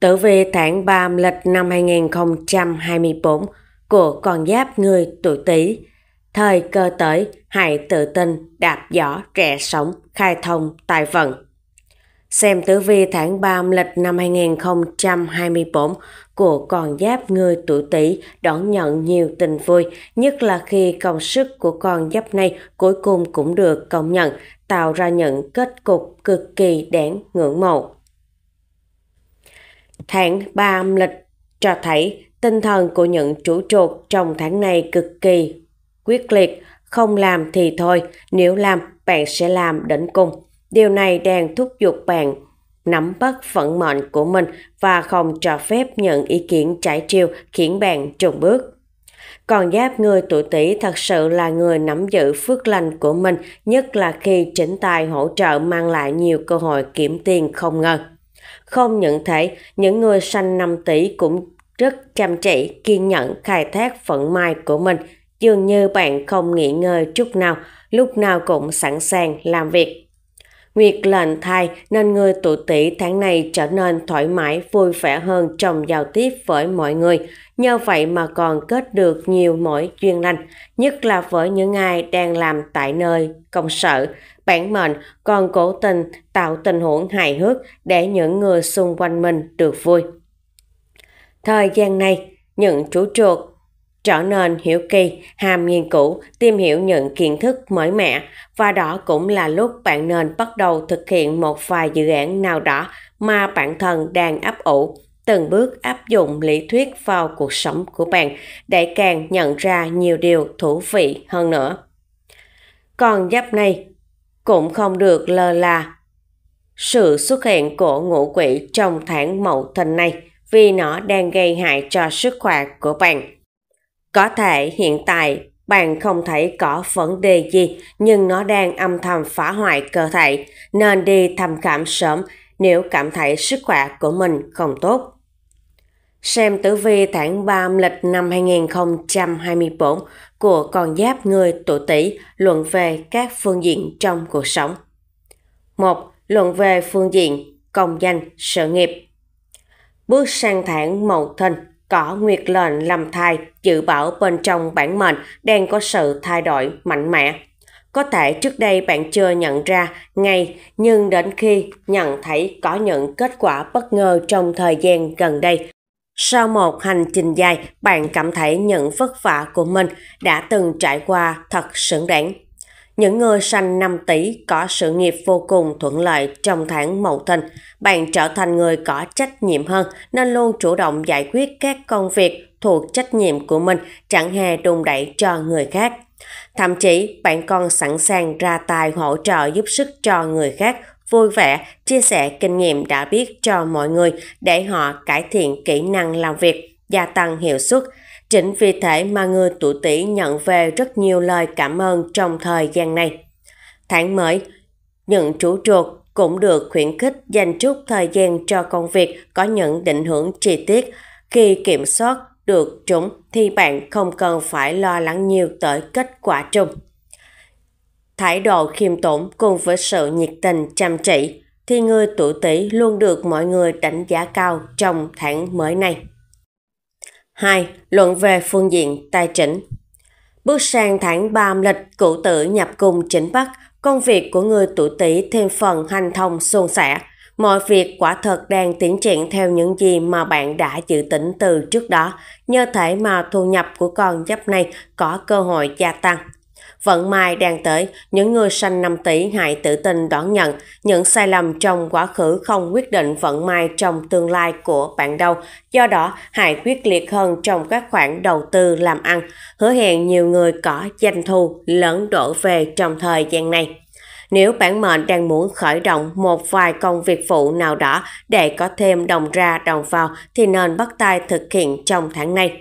Tử vi tháng 3 âm lịch năm 2024 của con giáp người tuổi Tý, thời cơ tới hãy tự tin đạp giỏ trẻ sống khai thông tài vận. Xem tử vi tháng 3 âm lịch năm 2024 của con giáp người tuổi Tý đón nhận nhiều tình vui, nhất là khi công sức của con giáp này cuối cùng cũng được công nhận, tạo ra những kết cục cực kỳ đáng ngưỡng mộ. Tháng 3 âm lịch cho thấy tinh thần của những chủ chuột trong tháng này cực kỳ quyết liệt, không làm thì thôi, nếu làm bạn sẽ làm đến cùng. Điều này đang thúc giục bạn nắm bắt vận mệnh của mình và không cho phép những ý kiến trái chiều khiến bạn trùng bước. Còn giáp người tuổi Tý thật sự là người nắm giữ phước lành của mình, nhất là khi chính tài hỗ trợ mang lại nhiều cơ hội kiếm tiền không ngờ không những thế, những người sanh năm tỷ cũng rất chăm chỉ, kiên nhẫn khai thác phận mai của mình. Dường như bạn không nghỉ ngơi chút nào, lúc nào cũng sẵn sàng làm việc. Nguyệt lệnh thai nên người tuổi tỷ tháng này trở nên thoải mái, vui vẻ hơn trong giao tiếp với mọi người. Nhờ vậy mà còn kết được nhiều mối duyên lành, nhất là với những ai đang làm tại nơi công sở. Bản mệnh còn cố tình tạo tình huống hài hước để những người xung quanh mình được vui. Thời gian này, những chú chuột trở nên hiểu kỳ, hàm nghiên cứu, tìm hiểu những kiến thức mới mẻ và đó cũng là lúc bạn nên bắt đầu thực hiện một vài dự án nào đó mà bản thân đang ấp ủ, từng bước áp dụng lý thuyết vào cuộc sống của bạn để càng nhận ra nhiều điều thú vị hơn nữa. Còn giáp này cũng không được lơ là. Sự xuất hiện của ngũ quỷ trong tháng mậu thân này vì nó đang gây hại cho sức khỏe của bạn. Có thể hiện tại bạn không thấy có vấn đề gì nhưng nó đang âm thầm phá hoại cơ thể nên đi thăm khám sớm nếu cảm thấy sức khỏe của mình không tốt. Xem tử vi tháng 3 âm lịch năm 2024 của con giáp người tuổi Tỵ luận về các phương diện trong cuộc sống. 1. Luận về phương diện công danh, sự nghiệp. Bước sang tháng Mậu Thìn, có nguyệt lệnh làm thai, dự báo bên trong bản mệnh đang có sự thay đổi mạnh mẽ. Có thể trước đây bạn chưa nhận ra ngay, nhưng đến khi nhận thấy có những kết quả bất ngờ trong thời gian gần đây, sau một hành trình dài, bạn cảm thấy những vất vả của mình đã từng trải qua thật xứng đáng. Những người sanh năm tỷ có sự nghiệp vô cùng thuận lợi trong tháng mậu thân. Bạn trở thành người có trách nhiệm hơn nên luôn chủ động giải quyết các công việc thuộc trách nhiệm của mình, chẳng hề đùn đẩy cho người khác. Thậm chí, bạn còn sẵn sàng ra tài hỗ trợ giúp sức cho người khác vui vẻ chia sẻ kinh nghiệm đã biết cho mọi người để họ cải thiện kỹ năng làm việc, gia tăng hiệu suất. Chính vì thế mà người tuổi Tý nhận về rất nhiều lời cảm ơn trong thời gian này. Tháng mới, những chủ chuột cũng được khuyến khích dành chút thời gian cho công việc có những định hướng chi tiết. Khi kiểm soát được chúng thì bạn không cần phải lo lắng nhiều tới kết quả chung thái độ khiêm tốn cùng với sự nhiệt tình chăm chỉ thì người tuổi Tý luôn được mọi người đánh giá cao trong tháng mới này. 2. Luận về phương diện tài chính Bước sang tháng 3 âm lịch, cụ tử nhập cung chính Bắc, công việc của người tuổi Tý thêm phần hành thông suôn sẻ. Mọi việc quả thật đang tiến triển theo những gì mà bạn đã dự tính từ trước đó, nhờ thể mà thu nhập của con giáp này có cơ hội gia tăng. Vận may đang tới, những người sanh năm tỷ hại tự tin đón nhận những sai lầm trong quá khứ không quyết định vận may trong tương lai của bạn đâu. Do đó, hãy quyết liệt hơn trong các khoản đầu tư làm ăn, hứa hẹn nhiều người có doanh thu lớn đổ về trong thời gian này. Nếu bản mệnh đang muốn khởi động một vài công việc phụ nào đó để có thêm đồng ra đồng vào thì nên bắt tay thực hiện trong tháng này.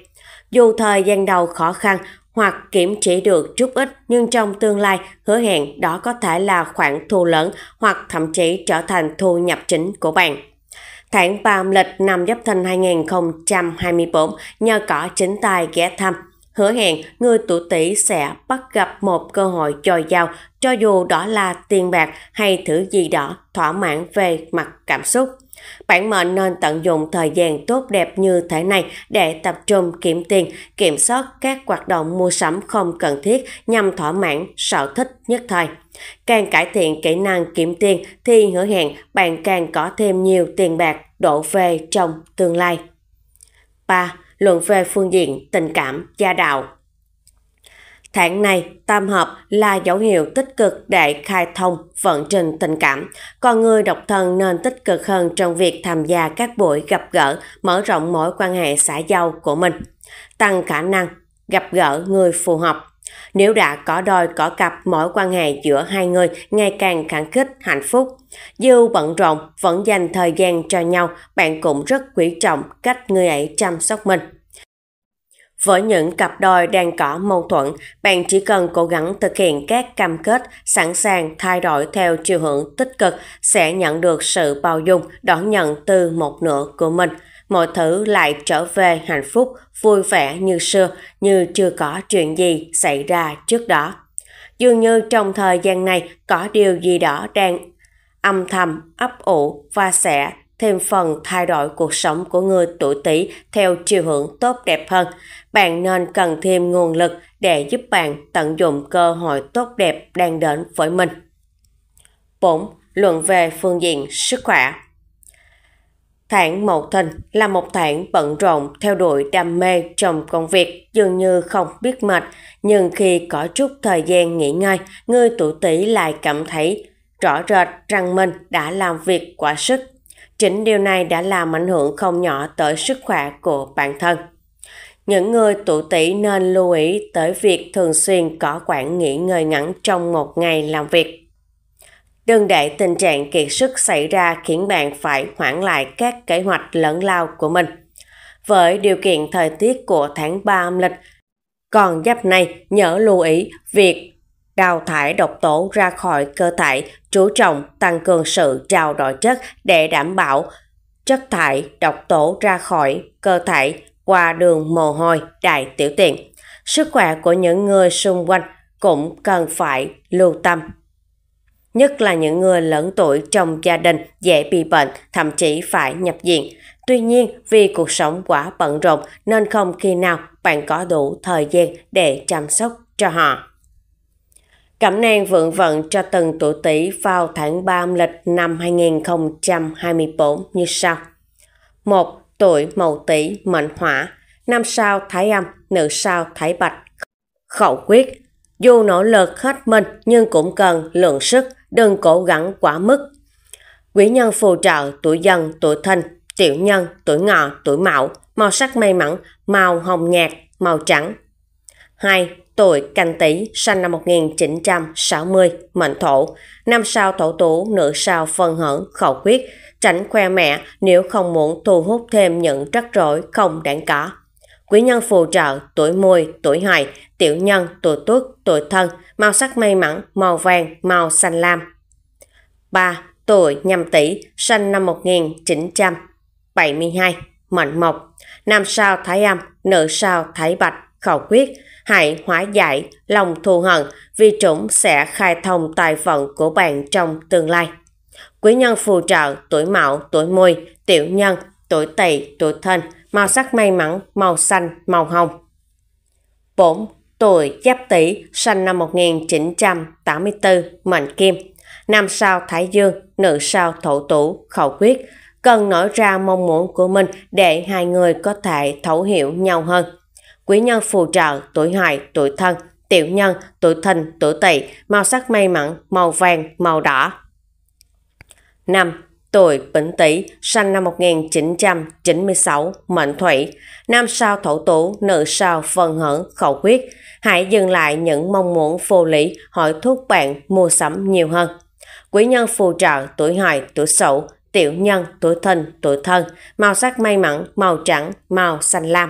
Dù thời gian đầu khó khăn, hoặc kiểm trị được chút ít nhưng trong tương lai hứa hẹn đó có thể là khoản thu lớn hoặc thậm chí trở thành thu nhập chính của bạn. Tháng 3 âm lịch năm Giáp Thìn 2024 nhờ cỏ chính tài ghé thăm hứa hẹn người tuổi tỷ sẽ bắt gặp một cơ hội dồi dào cho dù đó là tiền bạc hay thứ gì đó thỏa mãn về mặt cảm xúc bạn mệnh nên tận dụng thời gian tốt đẹp như thế này để tập trung kiếm tiền, kiểm soát các hoạt động mua sắm không cần thiết nhằm thỏa mãn sở thích nhất thời. Càng cải thiện kỹ năng kiếm tiền thì hứa hẹn bạn càng có thêm nhiều tiền bạc đổ về trong tương lai. 3. Luận về phương diện tình cảm, gia đạo, Tháng này, tam hợp là dấu hiệu tích cực để khai thông vận trình tình cảm. Còn người độc thân nên tích cực hơn trong việc tham gia các buổi gặp gỡ, mở rộng mối quan hệ xã giao của mình. Tăng khả năng gặp gỡ người phù hợp. Nếu đã có đôi có cặp mối quan hệ giữa hai người ngày càng khẳng khích hạnh phúc. Dù bận rộn, vẫn dành thời gian cho nhau, bạn cũng rất quý trọng cách người ấy chăm sóc mình. Với những cặp đôi đang có mâu thuẫn, bạn chỉ cần cố gắng thực hiện các cam kết, sẵn sàng thay đổi theo chiều hướng tích cực sẽ nhận được sự bao dung đón nhận từ một nửa của mình. Mọi thứ lại trở về hạnh phúc, vui vẻ như xưa, như chưa có chuyện gì xảy ra trước đó. Dường như trong thời gian này có điều gì đó đang âm thầm, ấp ủ và sẽ thêm phần thay đổi cuộc sống của người tuổi Tý theo chiều hướng tốt đẹp hơn. Bạn nên cần thêm nguồn lực để giúp bạn tận dụng cơ hội tốt đẹp đang đến với mình. 4. Luận về phương diện sức khỏe thản Mậu Thìn là một thản bận rộn theo đuổi đam mê trong công việc, dường như không biết mệt, nhưng khi có chút thời gian nghỉ ngơi, người tuổi Tý lại cảm thấy rõ rệt rằng mình đã làm việc quá sức Chính điều này đã làm ảnh hưởng không nhỏ tới sức khỏe của bản thân. Những người tụ tỷ nên lưu ý tới việc thường xuyên có quản nghỉ ngơi ngắn trong một ngày làm việc. Đừng để tình trạng kiệt sức xảy ra khiến bạn phải hoãn lại các kế hoạch lớn lao của mình. Với điều kiện thời tiết của tháng 3 âm lịch, còn giáp này nhớ lưu ý việc đào thải độc tố ra khỏi cơ thể, chú trọng tăng cường sự trao đổi chất để đảm bảo chất thải độc tố ra khỏi cơ thể qua đường mồ hôi đại tiểu tiện. Sức khỏe của những người xung quanh cũng cần phải lưu tâm. Nhất là những người lớn tuổi trong gia đình dễ bị bệnh, thậm chí phải nhập viện. Tuy nhiên, vì cuộc sống quá bận rộn nên không khi nào bạn có đủ thời gian để chăm sóc cho họ. Cẩm nang vượng vận cho từng tuổi tỷ vào tháng 3 âm lịch năm 2024 như sau. 1. Tuổi mậu tỷ mệnh hỏa, năm sao thái âm, nữ sao thái bạch. Khẩu quyết, dù nỗ lực hết mình nhưng cũng cần lượng sức, đừng cố gắng quá mức. Quý nhân phù trợ tuổi dần, tuổi thìn, tiểu nhân, tuổi ngọ, tuổi mão, màu sắc may mắn, màu hồng nhạt, màu trắng. 2 tuổi canh tý, sinh năm 1960, mệnh thổ, năm sao thổ tú, nữ sao phân hưởng, khẩu quyết, tránh khoe mẹ nếu không muốn thu hút thêm những rắc rối không đáng có. Quý nhân phù trợ tuổi mùi, tuổi hài tiểu nhân, tuổi tuất, tuổi thân, màu sắc may mắn, màu vàng, màu xanh lam. 3. Tuổi nhâm tý, sinh năm 1972, mệnh mộc, nam sao thái âm, nữ sao thái bạch, khẩu quyết, hãy hóa giải lòng thù hận vì chúng sẽ khai thông tài vận của bạn trong tương lai. Quý nhân phù trợ tuổi mão, tuổi mùi, tiểu nhân, tuổi tỵ, tuổi thân, màu sắc may mắn, màu xanh, màu hồng. 4. Tuổi Giáp Tỵ, sinh năm 1984, mệnh Kim. Nam sao Thái Dương, nữ sao Thổ Tủ, khẩu quyết. Cần nói ra mong muốn của mình để hai người có thể thấu hiểu nhau hơn quý nhân phù trợ, tuổi hợi, tuổi thân, tiểu nhân, tuổi thìn, tuổi tỵ, màu sắc may mắn, màu vàng, màu đỏ. Năm Tuổi Bính tỵ, sinh năm 1996, mệnh thủy, nam sao thổ tú, nữ sao phần hở, khẩu huyết. Hãy dừng lại những mong muốn phù lý, hỏi thuốc bạn mua sắm nhiều hơn. Quý nhân phù trợ tuổi hợi, tuổi sậu, tiểu nhân, tuổi thìn, tuổi thân, màu sắc may mắn, màu trắng, màu xanh lam.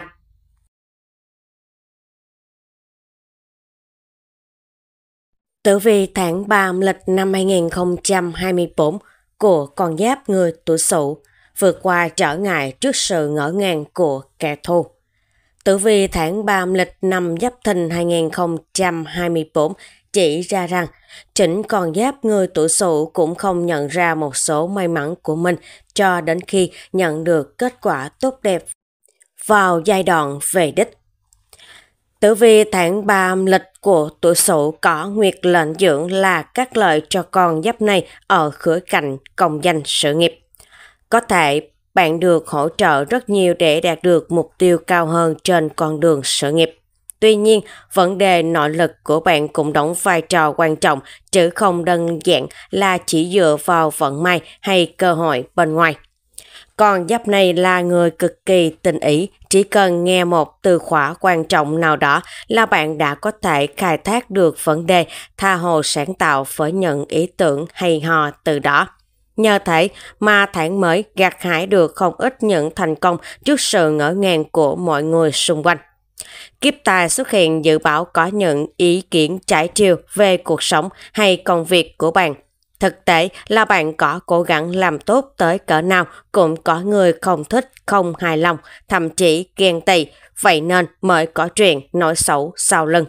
Tử vi tháng 3 âm lịch năm 2024 của con giáp người tuổi Sửu vượt qua trở ngại trước sự ngỡ ngàng của kẻ thù. Tử vi tháng 3 âm lịch năm Giáp Thìn 2024 chỉ ra rằng chính con giáp người tuổi Sửu cũng không nhận ra một số may mắn của mình cho đến khi nhận được kết quả tốt đẹp vào giai đoạn về đích Tử vi tháng 3 âm lịch của tuổi sửu có nguyệt lệnh dưỡng là các lợi cho con giáp này ở khía cạnh công danh sự nghiệp. Có thể bạn được hỗ trợ rất nhiều để đạt được mục tiêu cao hơn trên con đường sự nghiệp. Tuy nhiên, vấn đề nội lực của bạn cũng đóng vai trò quan trọng chứ không đơn giản là chỉ dựa vào vận may hay cơ hội bên ngoài. Con giáp này là người cực kỳ tình ý, chỉ cần nghe một từ khóa quan trọng nào đó là bạn đã có thể khai thác được vấn đề, tha hồ sáng tạo với những ý tưởng hay ho từ đó. Nhờ thế mà tháng mới gặt hái được không ít những thành công trước sự ngỡ ngàng của mọi người xung quanh. Kiếp tài xuất hiện dự báo có những ý kiến trái chiều về cuộc sống hay công việc của bạn – Thực tế là bạn có cố gắng làm tốt tới cỡ nào cũng có người không thích, không hài lòng, thậm chí ghen tị, vậy nên mới có chuyện nói xấu sau lưng.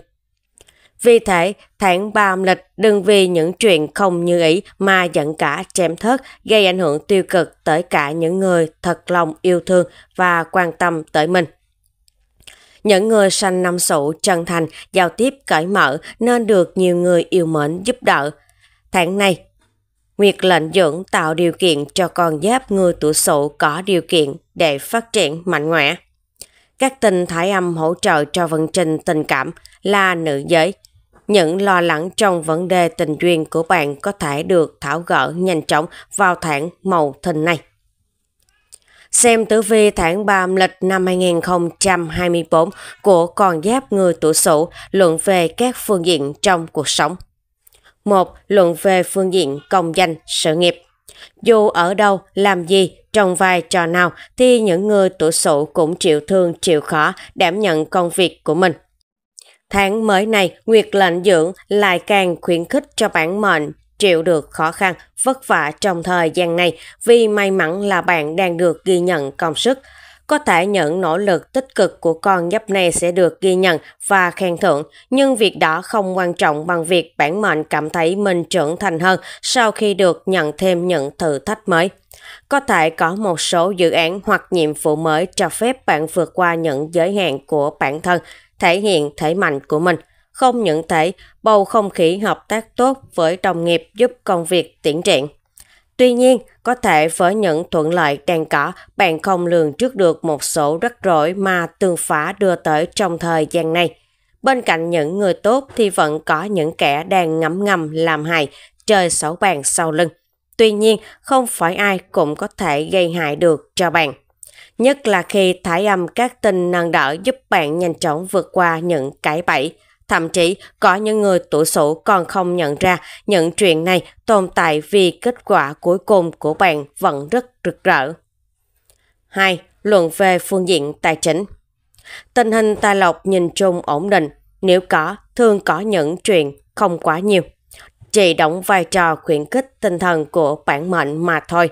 Vì thế, tháng 3 âm lịch đừng vì những chuyện không như ý mà giận cả chém thớt gây ảnh hưởng tiêu cực tới cả những người thật lòng yêu thương và quan tâm tới mình. Những người sanh năm sủ chân thành, giao tiếp cởi mở nên được nhiều người yêu mến giúp đỡ. Tháng này, Nguyệt lệnh dưỡng tạo điều kiện cho con giáp ngư tuổi sửu có điều kiện để phát triển mạnh mẽ. Các tình thái âm hỗ trợ cho vận trình tình cảm là nữ giới. Những lo lắng trong vấn đề tình duyên của bạn có thể được tháo gỡ nhanh chóng vào tháng mậu thìn này. Xem tử vi tháng 3 âm lịch năm 2024 của con giáp người tuổi sửu luận về các phương diện trong cuộc sống một Luận về phương diện công danh, sự nghiệp. Dù ở đâu, làm gì, trong vai trò nào thì những người tuổi sụ cũng chịu thương chịu khó đảm nhận công việc của mình. Tháng mới này, Nguyệt lệnh dưỡng lại càng khuyến khích cho bản mệnh chịu được khó khăn, vất vả trong thời gian này vì may mắn là bạn đang được ghi nhận công sức, có thể những nỗ lực tích cực của con giáp này sẽ được ghi nhận và khen thưởng, nhưng việc đó không quan trọng bằng việc bản mệnh cảm thấy mình trưởng thành hơn sau khi được nhận thêm những thử thách mới. Có thể có một số dự án hoặc nhiệm vụ mới cho phép bạn vượt qua những giới hạn của bản thân, thể hiện thể mạnh của mình. Không những thể, bầu không khí hợp tác tốt với đồng nghiệp giúp công việc tiến triển. Tuy nhiên, có thể với những thuận lợi đang cỏ, bạn không lường trước được một số rắc rối mà tương phá đưa tới trong thời gian này. Bên cạnh những người tốt thì vẫn có những kẻ đang ngấm ngầm làm hại, chơi xấu bạn sau lưng. Tuy nhiên, không phải ai cũng có thể gây hại được cho bạn. Nhất là khi thải âm các tinh năng đỡ giúp bạn nhanh chóng vượt qua những cái bẫy, Thậm chí có những người tuổi sủ còn không nhận ra những chuyện này tồn tại vì kết quả cuối cùng của bạn vẫn rất rực rỡ. 2. Luận về phương diện tài chính Tình hình tài lộc nhìn chung ổn định, nếu có, thường có những chuyện không quá nhiều. Chỉ đóng vai trò khuyến khích tinh thần của bản mệnh mà thôi.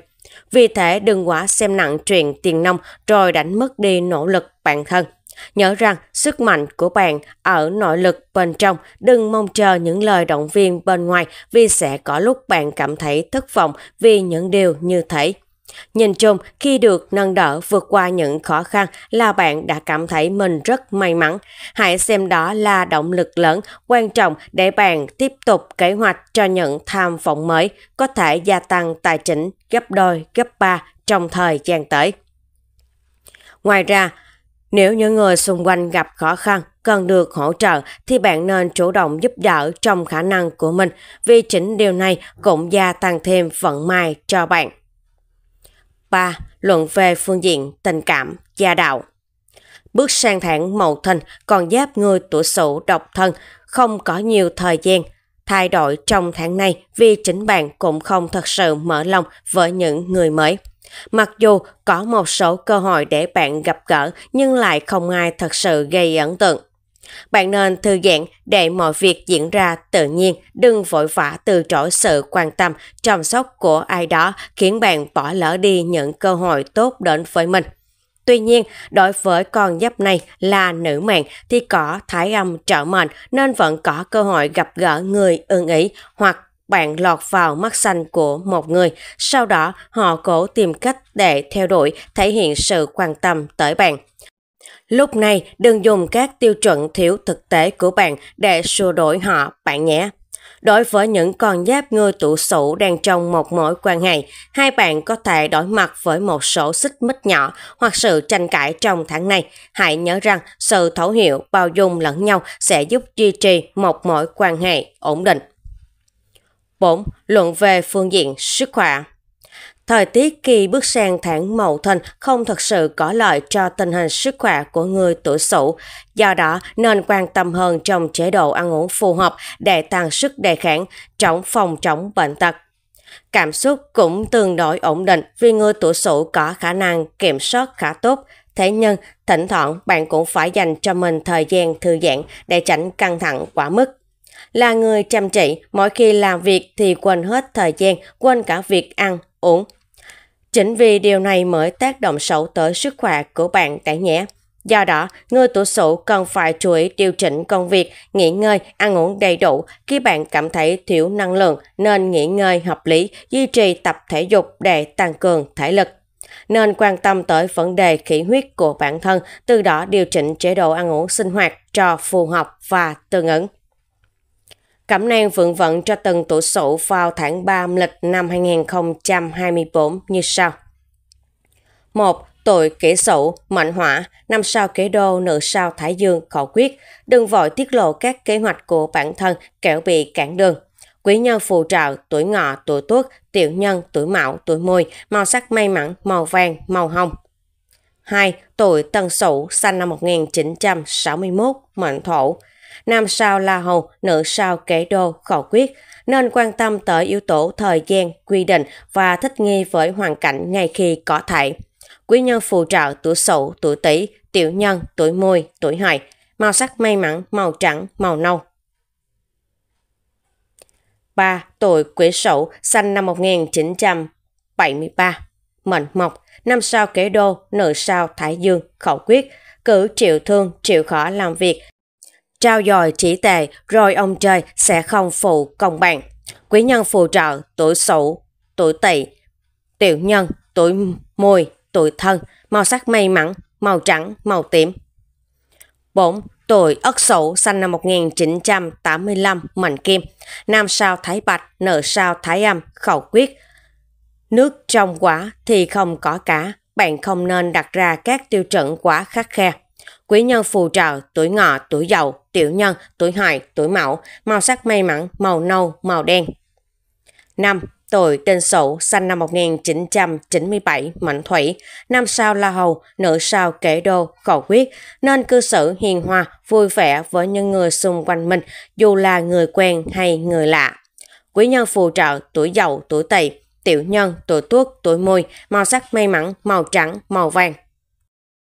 Vì thế đừng quá xem nặng chuyện tiền nông rồi đánh mất đi nỗ lực bản thân. Nhớ rằng sức mạnh của bạn ở nội lực bên trong, đừng mong chờ những lời động viên bên ngoài vì sẽ có lúc bạn cảm thấy thất vọng vì những điều như thế. Nhìn chung, khi được nâng đỡ vượt qua những khó khăn là bạn đã cảm thấy mình rất may mắn. Hãy xem đó là động lực lớn, quan trọng để bạn tiếp tục kế hoạch cho những tham vọng mới, có thể gia tăng tài chính gấp đôi, gấp ba trong thời gian tới. Ngoài ra, nếu những người xung quanh gặp khó khăn, cần được hỗ trợ thì bạn nên chủ động giúp đỡ trong khả năng của mình vì chính điều này cũng gia tăng thêm vận may cho bạn. 3. Luận về phương diện tình cảm, gia đạo Bước sang tháng mậu thìn còn giáp người tuổi sửu độc thân, không có nhiều thời gian. Thay đổi trong tháng này vì chính bạn cũng không thật sự mở lòng với những người mới. Mặc dù có một số cơ hội để bạn gặp gỡ nhưng lại không ai thật sự gây ấn tượng. Bạn nên thư giãn để mọi việc diễn ra tự nhiên, đừng vội vã từ chối sự quan tâm, chăm sóc của ai đó khiến bạn bỏ lỡ đi những cơ hội tốt đến với mình. Tuy nhiên, đối với con giáp này là nữ mạng thì có thái âm trợ mệnh nên vẫn có cơ hội gặp gỡ người ưng ý hoặc bạn lọt vào mắt xanh của một người, sau đó họ cố tìm cách để theo đuổi, thể hiện sự quan tâm tới bạn. Lúc này, đừng dùng các tiêu chuẩn thiếu thực tế của bạn để xua đuổi họ, bạn nhé. Đối với những con giáp ngư tụ sủ đang trong một mối quan hệ, hai bạn có thể đối mặt với một số xích mích nhỏ hoặc sự tranh cãi trong tháng này. Hãy nhớ rằng sự thấu hiểu, bao dung lẫn nhau sẽ giúp duy trì một mối quan hệ ổn định. 4. Luận về phương diện sức khỏe Thời tiết khi bước sang tháng Mậu Thân không thật sự có lợi cho tình hình sức khỏe của người tuổi Sửu, do đó nên quan tâm hơn trong chế độ ăn uống phù hợp để tăng sức đề kháng, chống phòng chống bệnh tật. Cảm xúc cũng tương đối ổn định vì người tuổi Sửu có khả năng kiểm soát khá tốt, thế nhưng thỉnh thoảng bạn cũng phải dành cho mình thời gian thư giãn để tránh căng thẳng quá mức. Là người chăm chỉ, mỗi khi làm việc thì quên hết thời gian, quên cả việc ăn, uống. Chính vì điều này mới tác động xấu tới sức khỏe của bạn tại nhé. Do đó, người tuổi sửu cần phải chú ý điều chỉnh công việc, nghỉ ngơi, ăn uống đầy đủ. Khi bạn cảm thấy thiếu năng lượng nên nghỉ ngơi hợp lý, duy trì tập thể dục để tăng cường thể lực. Nên quan tâm tới vấn đề khí huyết của bản thân, từ đó điều chỉnh chế độ ăn uống sinh hoạt cho phù hợp và tương ứng. Cẩm nang vượng vận cho từng tuổi sửu vào tháng 3 âm lịch năm 2024 như sau. 1. tuổi kỷ sửu mệnh hỏa, năm sao kế đô, nữ sao thái dương, khẩu quyết. Đừng vội tiết lộ các kế hoạch của bản thân kẻo bị cản đường. Quý nhân phù trợ, tuổi ngọ, tuổi tuất, tiểu nhân, tuổi mão, tuổi mùi, màu sắc may mắn, màu vàng, màu hồng. 2. Tuổi Tân Sửu, sinh năm 1961, mệnh thổ, nam sao la hầu, nữ sao kể đô, khẩu quyết, nên quan tâm tới yếu tố thời gian, quy định và thích nghi với hoàn cảnh ngay khi có thể. Quý nhân phù trợ tuổi sửu, tuổi tỵ, tiểu nhân, tuổi mùi, tuổi hợi, màu sắc may mắn, màu trắng, màu nâu. 3. Tuổi quý Sửu, sinh năm 1973. Mệnh Mộc, năm sao Kế Đô, nữ sao Thái Dương, khẩu quyết, cử triệu thương, triệu khó làm việc, trao dồi chỉ tệ rồi ông trời sẽ không phụ công bằng. Quý nhân phù trợ tuổi sửu, tuổi tỵ, tiểu nhân, tuổi mùi, tuổi thân, màu sắc may mắn, màu trắng, màu tím. 4. Tuổi Ất Sửu sinh năm 1985, mệnh kim, nam sao thái bạch, nữ sao thái âm, khẩu quyết. Nước trong quả thì không có cá, bạn không nên đặt ra các tiêu chuẩn quá khắc khe. Quý nhân phù trợ tuổi ngọ, tuổi dậu, tiểu nhân, tuổi hợi, tuổi mậu, màu sắc may mắn, màu nâu, màu đen. 5. Tuổi Đinh Sửu, sinh năm 1997, Mệnh Thủy, năm sao La Hầu, nữ sao Kể Đô, Cầu Quyết, nên cư xử hiền hòa, vui vẻ với những người xung quanh mình, dù là người quen hay người lạ. Quý nhân phù trợ, tuổi giàu tuổi tỵ, tiểu nhân, tuổi tuất, tuổi mùi, màu sắc may mắn, màu trắng, màu vàng.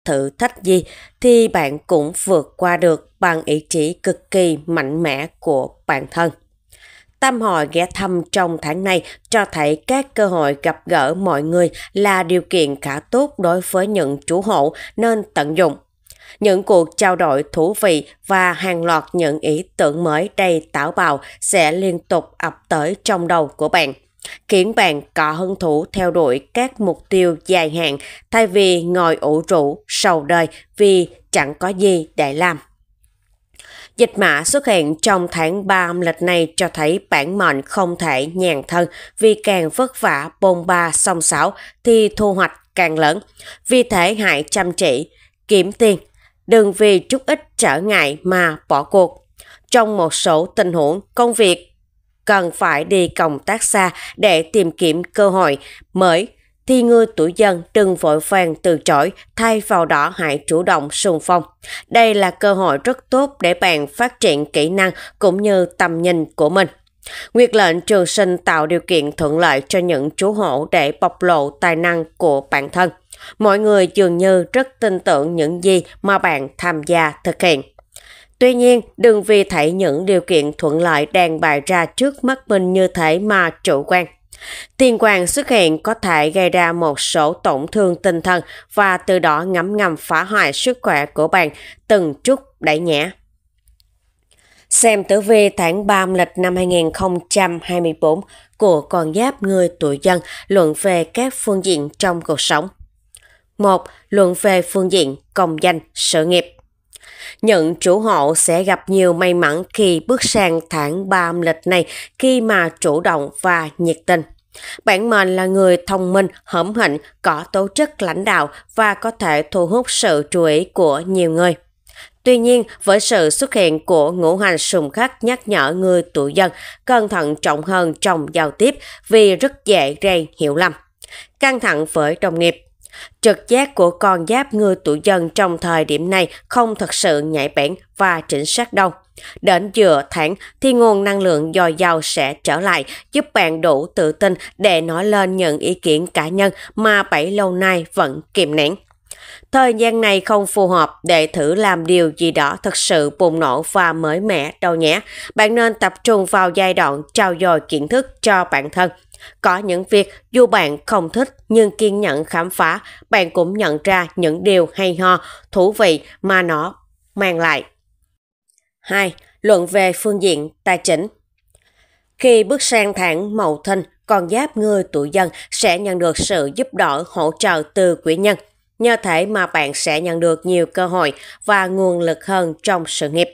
Thử thách gì thì bạn cũng vượt qua được bằng ý chí cực kỳ mạnh mẽ của bản thân. Tâm hội ghé thăm trong tháng này cho thấy các cơ hội gặp gỡ mọi người là điều kiện khá tốt đối với những chủ hộ nên tận dụng. Những cuộc trao đổi thú vị và hàng loạt những ý tưởng mới đầy táo bạo sẽ liên tục ập tới trong đầu của bạn, khiến bạn có hứng thú theo đuổi các mục tiêu dài hạn thay vì ngồi ủ rũ sầu đời vì chẳng có gì để làm. Dịch mã xuất hiện trong tháng 3 âm lịch này cho thấy bản mệnh không thể nhàn thân vì càng vất vả bôn ba song sáo thì thu hoạch càng lớn. Vì thế hãy chăm chỉ, kiếm tiền, đừng vì chút ít trở ngại mà bỏ cuộc. Trong một số tình huống, công việc cần phải đi công tác xa để tìm kiếm cơ hội mới thì người tuổi dần đừng vội vàng từ chối, thay vào đó hãy chủ động sùng phong. Đây là cơ hội rất tốt để bạn phát triển kỹ năng cũng như tầm nhìn của mình. Nguyệt lệnh trường sinh tạo điều kiện thuận lợi cho những chú hổ để bộc lộ tài năng của bản thân. Mọi người dường như rất tin tưởng những gì mà bạn tham gia thực hiện. Tuy nhiên, đừng vì thấy những điều kiện thuận lợi đang bày ra trước mắt mình như thế mà chủ quan. Tiên quang xuất hiện có thể gây ra một số tổn thương tinh thần và từ đó ngấm ngầm phá hoại sức khỏe của bạn từng chút đẩy nhẹ. Xem tử vi tháng 3 lịch năm 2024 của con giáp người tuổi dân luận về các phương diện trong cuộc sống. 1. Luận về phương diện công danh, sự nghiệp. Nhận chủ hộ sẽ gặp nhiều may mắn khi bước sang tháng 3 âm lịch này khi mà chủ động và nhiệt tình. Bạn mệnh là người thông minh, hẩm hịnh, có tố chất lãnh đạo và có thể thu hút sự chú ý của nhiều người. Tuy nhiên, với sự xuất hiện của ngũ hành sùng khắc nhắc nhở người tuổi dân cẩn thận trọng hơn trong giao tiếp vì rất dễ gây hiểu lầm. Căng thẳng với đồng nghiệp, Trực giác của con giáp ngư tuổi dần trong thời điểm này không thật sự nhạy bén và chính xác đâu. Đến giữa tháng thì nguồn năng lượng dồi dào sẽ trở lại, giúp bạn đủ tự tin để nói lên những ý kiến cá nhân mà bảy lâu nay vẫn kiềm nén. Thời gian này không phù hợp để thử làm điều gì đó thật sự bùng nổ và mới mẻ đâu nhé. Bạn nên tập trung vào giai đoạn trao dồi kiến thức cho bản thân có những việc dù bạn không thích nhưng kiên nhẫn khám phá, bạn cũng nhận ra những điều hay ho, thú vị mà nó mang lại. 2. Luận về phương diện tài chính Khi bước sang tháng Mậu thân, con giáp người tuổi dân sẽ nhận được sự giúp đỡ hỗ trợ từ quỹ nhân. Nhờ thế mà bạn sẽ nhận được nhiều cơ hội và nguồn lực hơn trong sự nghiệp.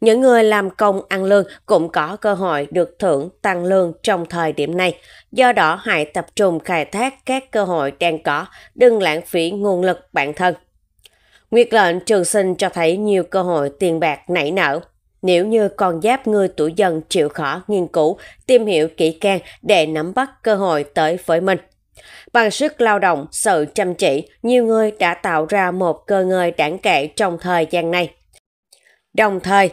Những người làm công ăn lương cũng có cơ hội được thưởng tăng lương trong thời điểm này. Do đó hãy tập trung khai thác các cơ hội đang có, đừng lãng phí nguồn lực bản thân. Nguyệt lệnh trường sinh cho thấy nhiều cơ hội tiền bạc nảy nở. Nếu như con giáp người tuổi dần chịu khó nghiên cứu, tìm hiểu kỹ càng để nắm bắt cơ hội tới với mình. Bằng sức lao động, sự chăm chỉ, nhiều người đã tạo ra một cơ ngơi đáng kể trong thời gian này. Đồng thời,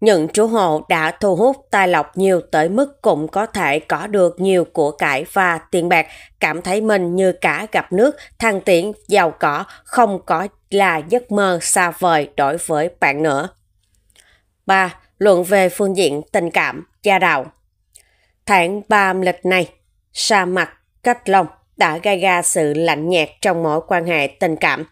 những chủ hộ đã thu hút tài lộc nhiều tới mức cũng có thể có được nhiều của cải và tiền bạc, cảm thấy mình như cả gặp nước, thăng tiến, giàu có, không có là giấc mơ xa vời đối với bạn nữa. 3. Luận về phương diện tình cảm, gia đạo Tháng 3 lịch này, sa mặt, cách lòng đã gây ra sự lạnh nhạt trong mối quan hệ tình cảm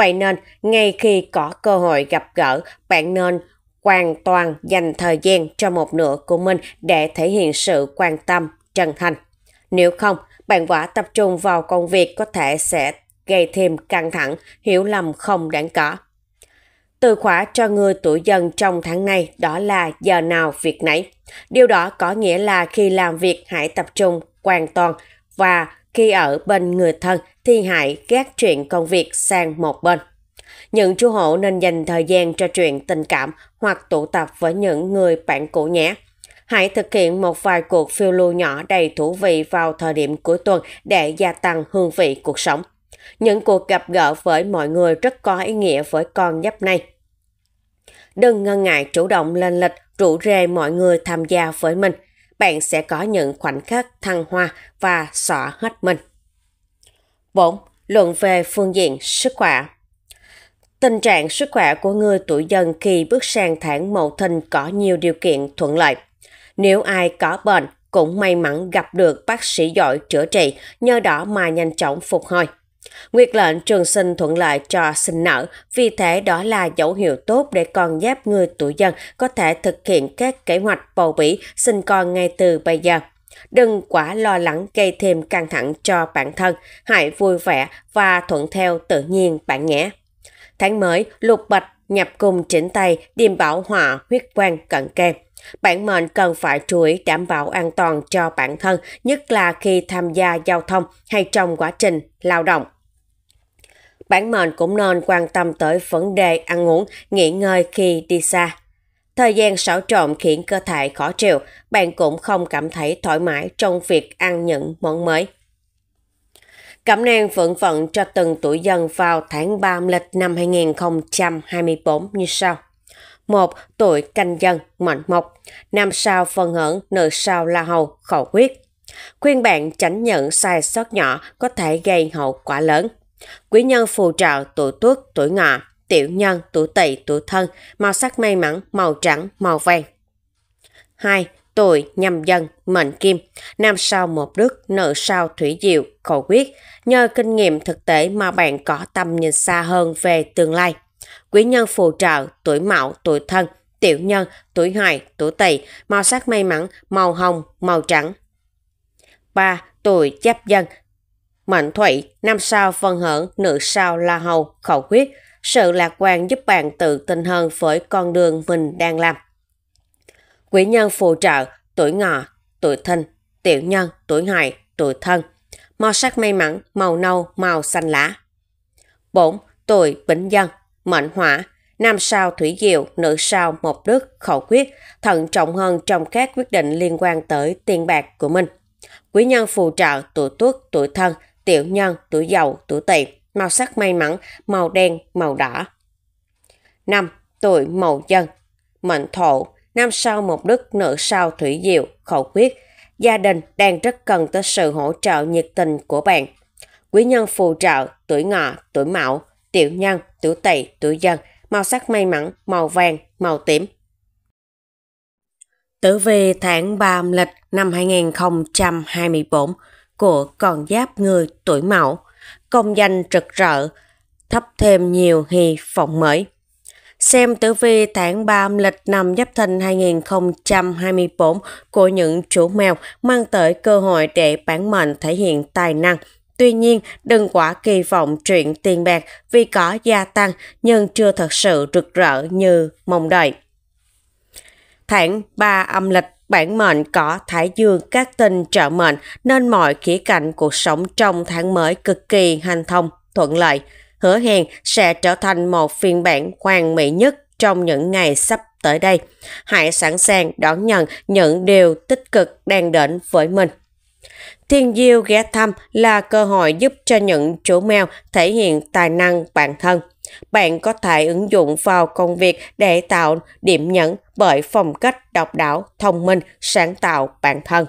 Vậy nên, ngay khi có cơ hội gặp gỡ, bạn nên hoàn toàn dành thời gian cho một nửa của mình để thể hiện sự quan tâm, chân thành. Nếu không, bạn quả tập trung vào công việc có thể sẽ gây thêm căng thẳng, hiểu lầm không đáng có. Từ khóa cho người tuổi dần trong tháng này đó là giờ nào việc nãy Điều đó có nghĩa là khi làm việc hãy tập trung hoàn toàn và khi ở bên người thân thi hại gác chuyện công việc sang một bên. Những chú hộ nên dành thời gian cho chuyện tình cảm hoặc tụ tập với những người bạn cũ nhé. Hãy thực hiện một vài cuộc phiêu lưu nhỏ đầy thú vị vào thời điểm cuối tuần để gia tăng hương vị cuộc sống. Những cuộc gặp gỡ với mọi người rất có ý nghĩa với con nhấp này. Đừng ngần ngại chủ động lên lịch rủ rê mọi người tham gia với mình. Bạn sẽ có những khoảnh khắc thăng hoa và xỏa hết mình. 4. Luận về phương diện sức khỏe Tình trạng sức khỏe của người tuổi dần khi bước sang tháng mậu thìn có nhiều điều kiện thuận lợi. Nếu ai có bệnh, cũng may mắn gặp được bác sĩ giỏi chữa trị, nhờ đó mà nhanh chóng phục hồi. Nguyệt lệnh trường sinh thuận lợi cho sinh nở, vì thế đó là dấu hiệu tốt để con giáp người tuổi dân có thể thực hiện các kế hoạch bầu bỉ sinh con ngay từ bây giờ. Đừng quá lo lắng gây thêm căng thẳng cho bản thân, hãy vui vẻ và thuận theo tự nhiên bạn nhé. Tháng mới, lục bạch nhập cung chỉnh tay, điềm bảo họa huyết quan cận kề. Bản mệnh cần phải chú ý đảm bảo an toàn cho bản thân, nhất là khi tham gia giao thông hay trong quá trình lao động. Bản mệnh cũng nên quan tâm tới vấn đề ăn uống, nghỉ ngơi khi đi xa. Thời gian xáo trộn khiến cơ thể khó chịu, bạn cũng không cảm thấy thoải mái trong việc ăn những món mới. Cẩm nang phượng phận cho từng tuổi dân vào tháng 3 lịch năm 2024 như sau. một Tuổi canh dân, mệnh mộc. Nam sao phân hưởng, nữ sao la hầu, khẩu huyết. Khuyên bạn tránh nhận sai sót nhỏ có thể gây hậu quả lớn. Quý nhân phù trợ tuổi tuất, tuổi ngọ tiểu nhân, tuổi tỵ, tuổi thân, màu sắc may mắn, màu trắng, màu vàng. 2. Tuổi nhâm dần, mệnh kim, nam sao một đức, nữ sao thủy diệu, khẩu quyết. Nhờ kinh nghiệm thực tế mà bạn có tầm nhìn xa hơn về tương lai. Quý nhân phù trợ, tuổi mão, tuổi thân, tiểu nhân, tuổi hoài tuổi tỵ, màu sắc may mắn, màu hồng, màu trắng. 3. Tuổi giáp dân, mệnh thủy, nam sao phân hưởng, nữ sao la hầu, khẩu quyết. Sự lạc quan giúp bạn tự tin hơn với con đường mình đang làm. Quý nhân phù trợ, tuổi ngọ, tuổi thìn, tiểu nhân, tuổi hợi, tuổi thân. Màu sắc may mắn, màu nâu, màu xanh lá. 4. Tuổi bính dân, mệnh hỏa, nam sao thủy diệu, nữ sao mộc đức, khẩu quyết, thận trọng hơn trong các quyết định liên quan tới tiền bạc của mình. Quý nhân phù trợ tuổi tuất, tuổi thân, tiểu nhân, tuổi giàu, tuổi tỵ màu sắc may mắn, màu đen, màu đỏ. 5. Tuổi màu dân Mệnh thổ, năm sau một đức, nữ sau thủy diệu, khẩu quyết. Gia đình đang rất cần tới sự hỗ trợ nhiệt tình của bạn. Quý nhân phù trợ, tuổi ngọ, tuổi mão, tiểu nhân, tuổi tỵ, tuổi dân, màu sắc may mắn, màu vàng, màu tím. Tử vi tháng 3 lịch năm 2024 của con giáp người tuổi mão công danh rực rỡ, thấp thêm nhiều hy vọng mới. Xem tử vi tháng 3 âm lịch năm Giáp Thìn 2024 của những chủ mèo mang tới cơ hội để bản mệnh thể hiện tài năng. Tuy nhiên, đừng quá kỳ vọng chuyện tiền bạc vì có gia tăng nhưng chưa thật sự rực rỡ như mong đợi. Tháng 3 âm lịch Bản mệnh có thái dương các tinh trợ mệnh nên mọi khía cạnh cuộc sống trong tháng mới cực kỳ hanh thông, thuận lợi. Hứa hẹn sẽ trở thành một phiên bản hoàn mỹ nhất trong những ngày sắp tới đây. Hãy sẵn sàng đón nhận những điều tích cực đang đến với mình. Thiên Diêu ghé thăm là cơ hội giúp cho những chú mèo thể hiện tài năng bản thân. Bạn có thể ứng dụng vào công việc để tạo điểm nhấn bởi phong cách độc đáo, thông minh, sáng tạo bản thân.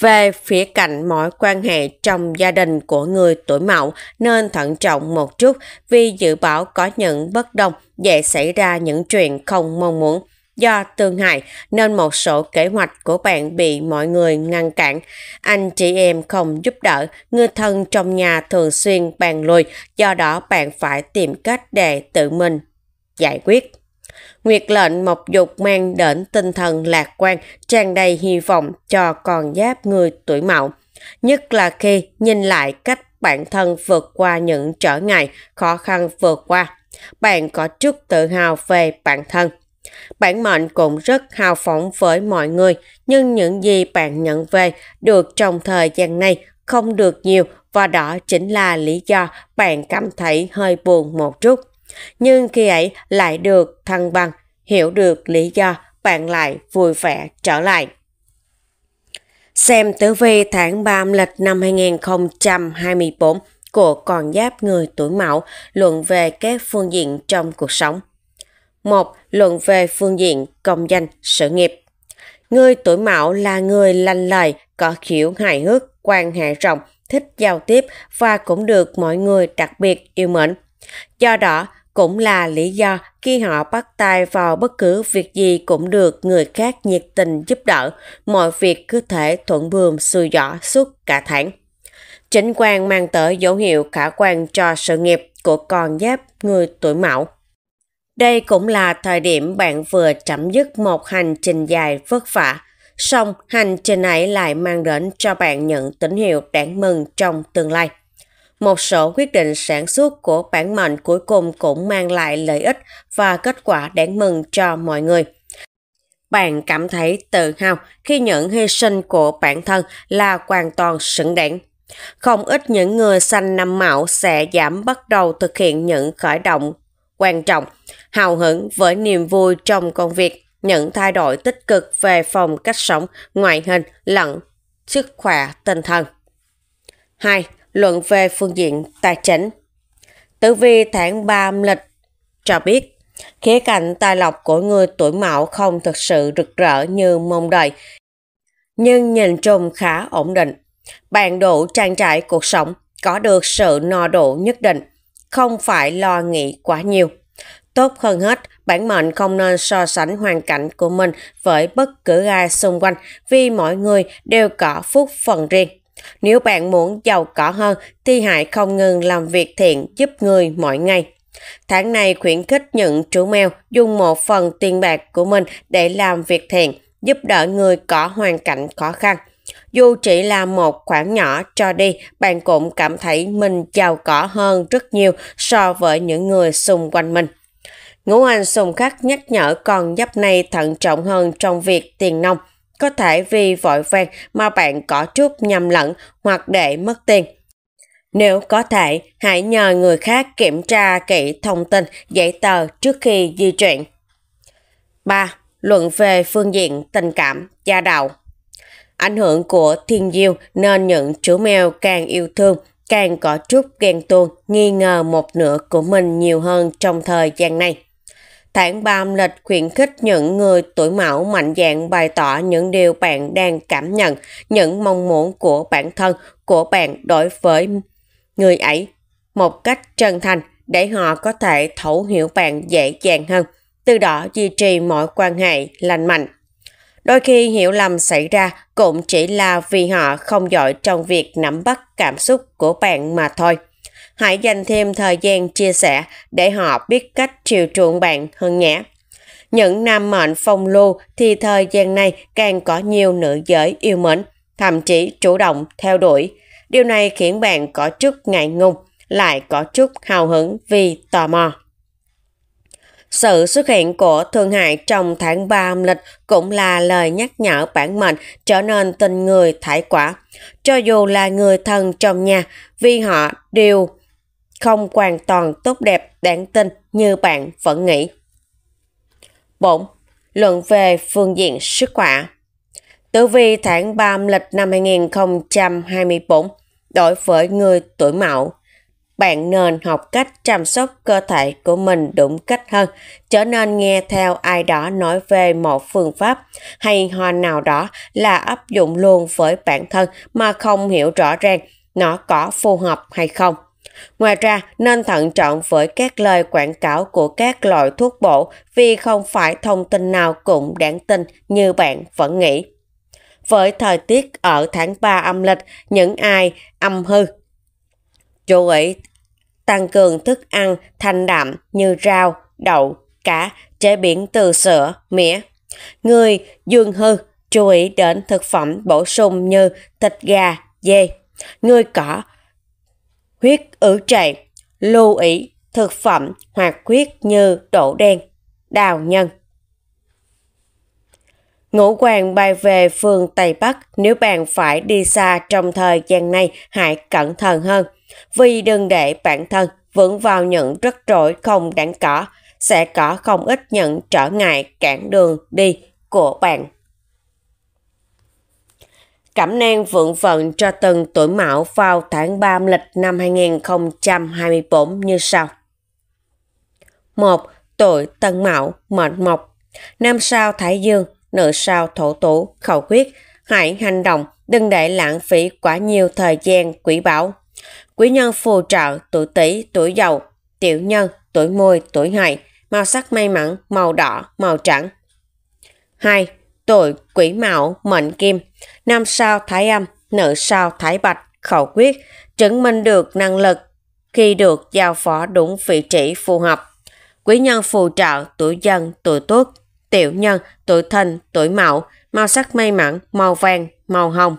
Về phía cạnh mọi quan hệ trong gia đình của người tuổi mậu nên thận trọng một chút vì dự báo có những bất đồng dễ xảy ra những chuyện không mong muốn. Do tương hại nên một số kế hoạch của bạn bị mọi người ngăn cản. Anh chị em không giúp đỡ, người thân trong nhà thường xuyên bàn lùi, do đó bạn phải tìm cách để tự mình giải quyết. Nguyệt lệnh mộc dục mang đến tinh thần lạc quan, tràn đầy hy vọng cho con giáp người tuổi mậu. Nhất là khi nhìn lại cách bản thân vượt qua những trở ngại, khó khăn vượt qua. Bạn có chút tự hào về bản thân. Bản mệnh cũng rất hào phóng với mọi người, nhưng những gì bạn nhận về được trong thời gian này không được nhiều và đó chính là lý do bạn cảm thấy hơi buồn một chút. Nhưng khi ấy lại được thăng bằng hiểu được lý do bạn lại vui vẻ trở lại. Xem tử vi tháng 3 âm lịch năm 2024 của con giáp người tuổi mão luận về các phương diện trong cuộc sống. một Luận về phương diện công danh, sự nghiệp. Người tuổi mão là người lanh lời, có khiếu hài hước, quan hệ rộng, thích giao tiếp và cũng được mọi người đặc biệt yêu mến. Do đó, cũng là lý do khi họ bắt tay vào bất cứ việc gì cũng được người khác nhiệt tình giúp đỡ, mọi việc cứ thể thuận buồm xuôi gió suốt cả tháng. Chính quan mang tới dấu hiệu khả quan cho sự nghiệp của con giáp người tuổi mão. Đây cũng là thời điểm bạn vừa chấm dứt một hành trình dài vất vả. Song hành trình ấy lại mang đến cho bạn những tín hiệu đáng mừng trong tương lai một số quyết định sản xuất của bản mệnh cuối cùng cũng mang lại lợi ích và kết quả đáng mừng cho mọi người. Bạn cảm thấy tự hào khi những hy sinh của bản thân là hoàn toàn xứng đáng. Không ít những người sanh năm mão sẽ giảm bắt đầu thực hiện những khởi động quan trọng, hào hứng với niềm vui trong công việc, những thay đổi tích cực về phòng cách sống, ngoại hình lẫn sức khỏe tinh thần. 2 luận về phương diện tài chính. Tử vi tháng 3 âm lịch cho biết, khía cạnh tài lộc của người tuổi mão không thực sự rực rỡ như mong đợi, nhưng nhìn chung khá ổn định. Bạn đủ trang trải cuộc sống, có được sự no đủ nhất định, không phải lo nghĩ quá nhiều. Tốt hơn hết, bản mệnh không nên so sánh hoàn cảnh của mình với bất cứ ai xung quanh vì mọi người đều có phúc phần riêng. Nếu bạn muốn giàu có hơn thì hãy không ngừng làm việc thiện giúp người mỗi ngày. Tháng này khuyến khích những chú mèo dùng một phần tiền bạc của mình để làm việc thiện, giúp đỡ người có hoàn cảnh khó khăn. Dù chỉ là một khoản nhỏ cho đi, bạn cũng cảm thấy mình giàu có hơn rất nhiều so với những người xung quanh mình. Ngũ hành xung Khắc nhắc nhở con giáp này thận trọng hơn trong việc tiền nông. Có thể vì vội vàng mà bạn có chút nhầm lẫn hoặc để mất tiền. Nếu có thể, hãy nhờ người khác kiểm tra kỹ thông tin, giấy tờ trước khi di chuyển. 3. Luận về phương diện tình cảm, gia đạo. Ảnh hưởng của thiên diêu nên những chú mèo càng yêu thương, càng có chút ghen tuông, nghi ngờ một nửa của mình nhiều hơn trong thời gian này. Tháng 3 lịch khuyến khích những người tuổi mão mạnh dạn bày tỏ những điều bạn đang cảm nhận, những mong muốn của bản thân, của bạn đối với người ấy một cách chân thành để họ có thể thấu hiểu bạn dễ dàng hơn, từ đó duy trì mọi quan hệ lành mạnh. Đôi khi hiểu lầm xảy ra cũng chỉ là vì họ không giỏi trong việc nắm bắt cảm xúc của bạn mà thôi. Hãy dành thêm thời gian chia sẻ để họ biết cách chiều chuộng bạn hơn nhé. Những nam mệnh phong lưu thì thời gian này càng có nhiều nữ giới yêu mến, thậm chí chủ động theo đuổi. Điều này khiến bạn có chút ngại ngùng, lại có chút hào hứng vì tò mò. Sự xuất hiện của Thương hại trong tháng 3 âm lịch cũng là lời nhắc nhở bản mệnh trở nên tình người thải quả. Cho dù là người thân trong nhà, vì họ đều không hoàn toàn tốt đẹp đáng tin như bạn vẫn nghĩ. 4. Luận về phương diện sức khỏe Tử vi tháng 3 âm lịch năm 2024 đối với người tuổi mậu bạn nên học cách chăm sóc cơ thể của mình đúng cách hơn, trở nên nghe theo ai đó nói về một phương pháp hay hoa nào đó là áp dụng luôn với bản thân mà không hiểu rõ ràng nó có phù hợp hay không. Ngoài ra, nên thận trọng với các lời quảng cáo của các loại thuốc bổ vì không phải thông tin nào cũng đáng tin như bạn vẫn nghĩ. Với thời tiết ở tháng 3 âm lịch, những ai âm hư. Chú ý tăng cường thức ăn thanh đạm như rau, đậu, cá, chế biến từ sữa, mía. Người dương hư chú ý đến thực phẩm bổ sung như thịt gà, dê. Người cỏ huyết ứ trạng, lưu ý thực phẩm hoặc huyết như đổ đen, đào nhân. Ngũ quan bay về phương Tây Bắc, nếu bạn phải đi xa trong thời gian này hãy cẩn thận hơn, vì đừng để bản thân vững vào những rất rối không đáng có, sẽ có không ít những trở ngại cản đường đi của bạn cảm nang vượng phận cho từng tuổi mão vào tháng 3 lịch năm 2024 như sau. 1. Tuổi tân mão, mệnh mộc. Nam sao thái dương, nữ sao thổ tủ, khẩu quyết Hãy hành động, đừng để lãng phí quá nhiều thời gian quỷ bảo. Quý nhân phù trợ tuổi tỷ tuổi dậu, tiểu nhân, tuổi mùi, tuổi hại Màu sắc may mắn, màu đỏ, màu trắng. 2. Tuổi quỷ mão, mệnh kim nam sao thái âm, nữ sao thái bạch, khẩu quyết, chứng minh được năng lực khi được giao phó đúng vị trí phù hợp. Quý nhân phù trợ tuổi dân, tuổi tuất, tiểu nhân, tuổi thân, tuổi mão màu sắc may mắn, màu vàng, màu hồng.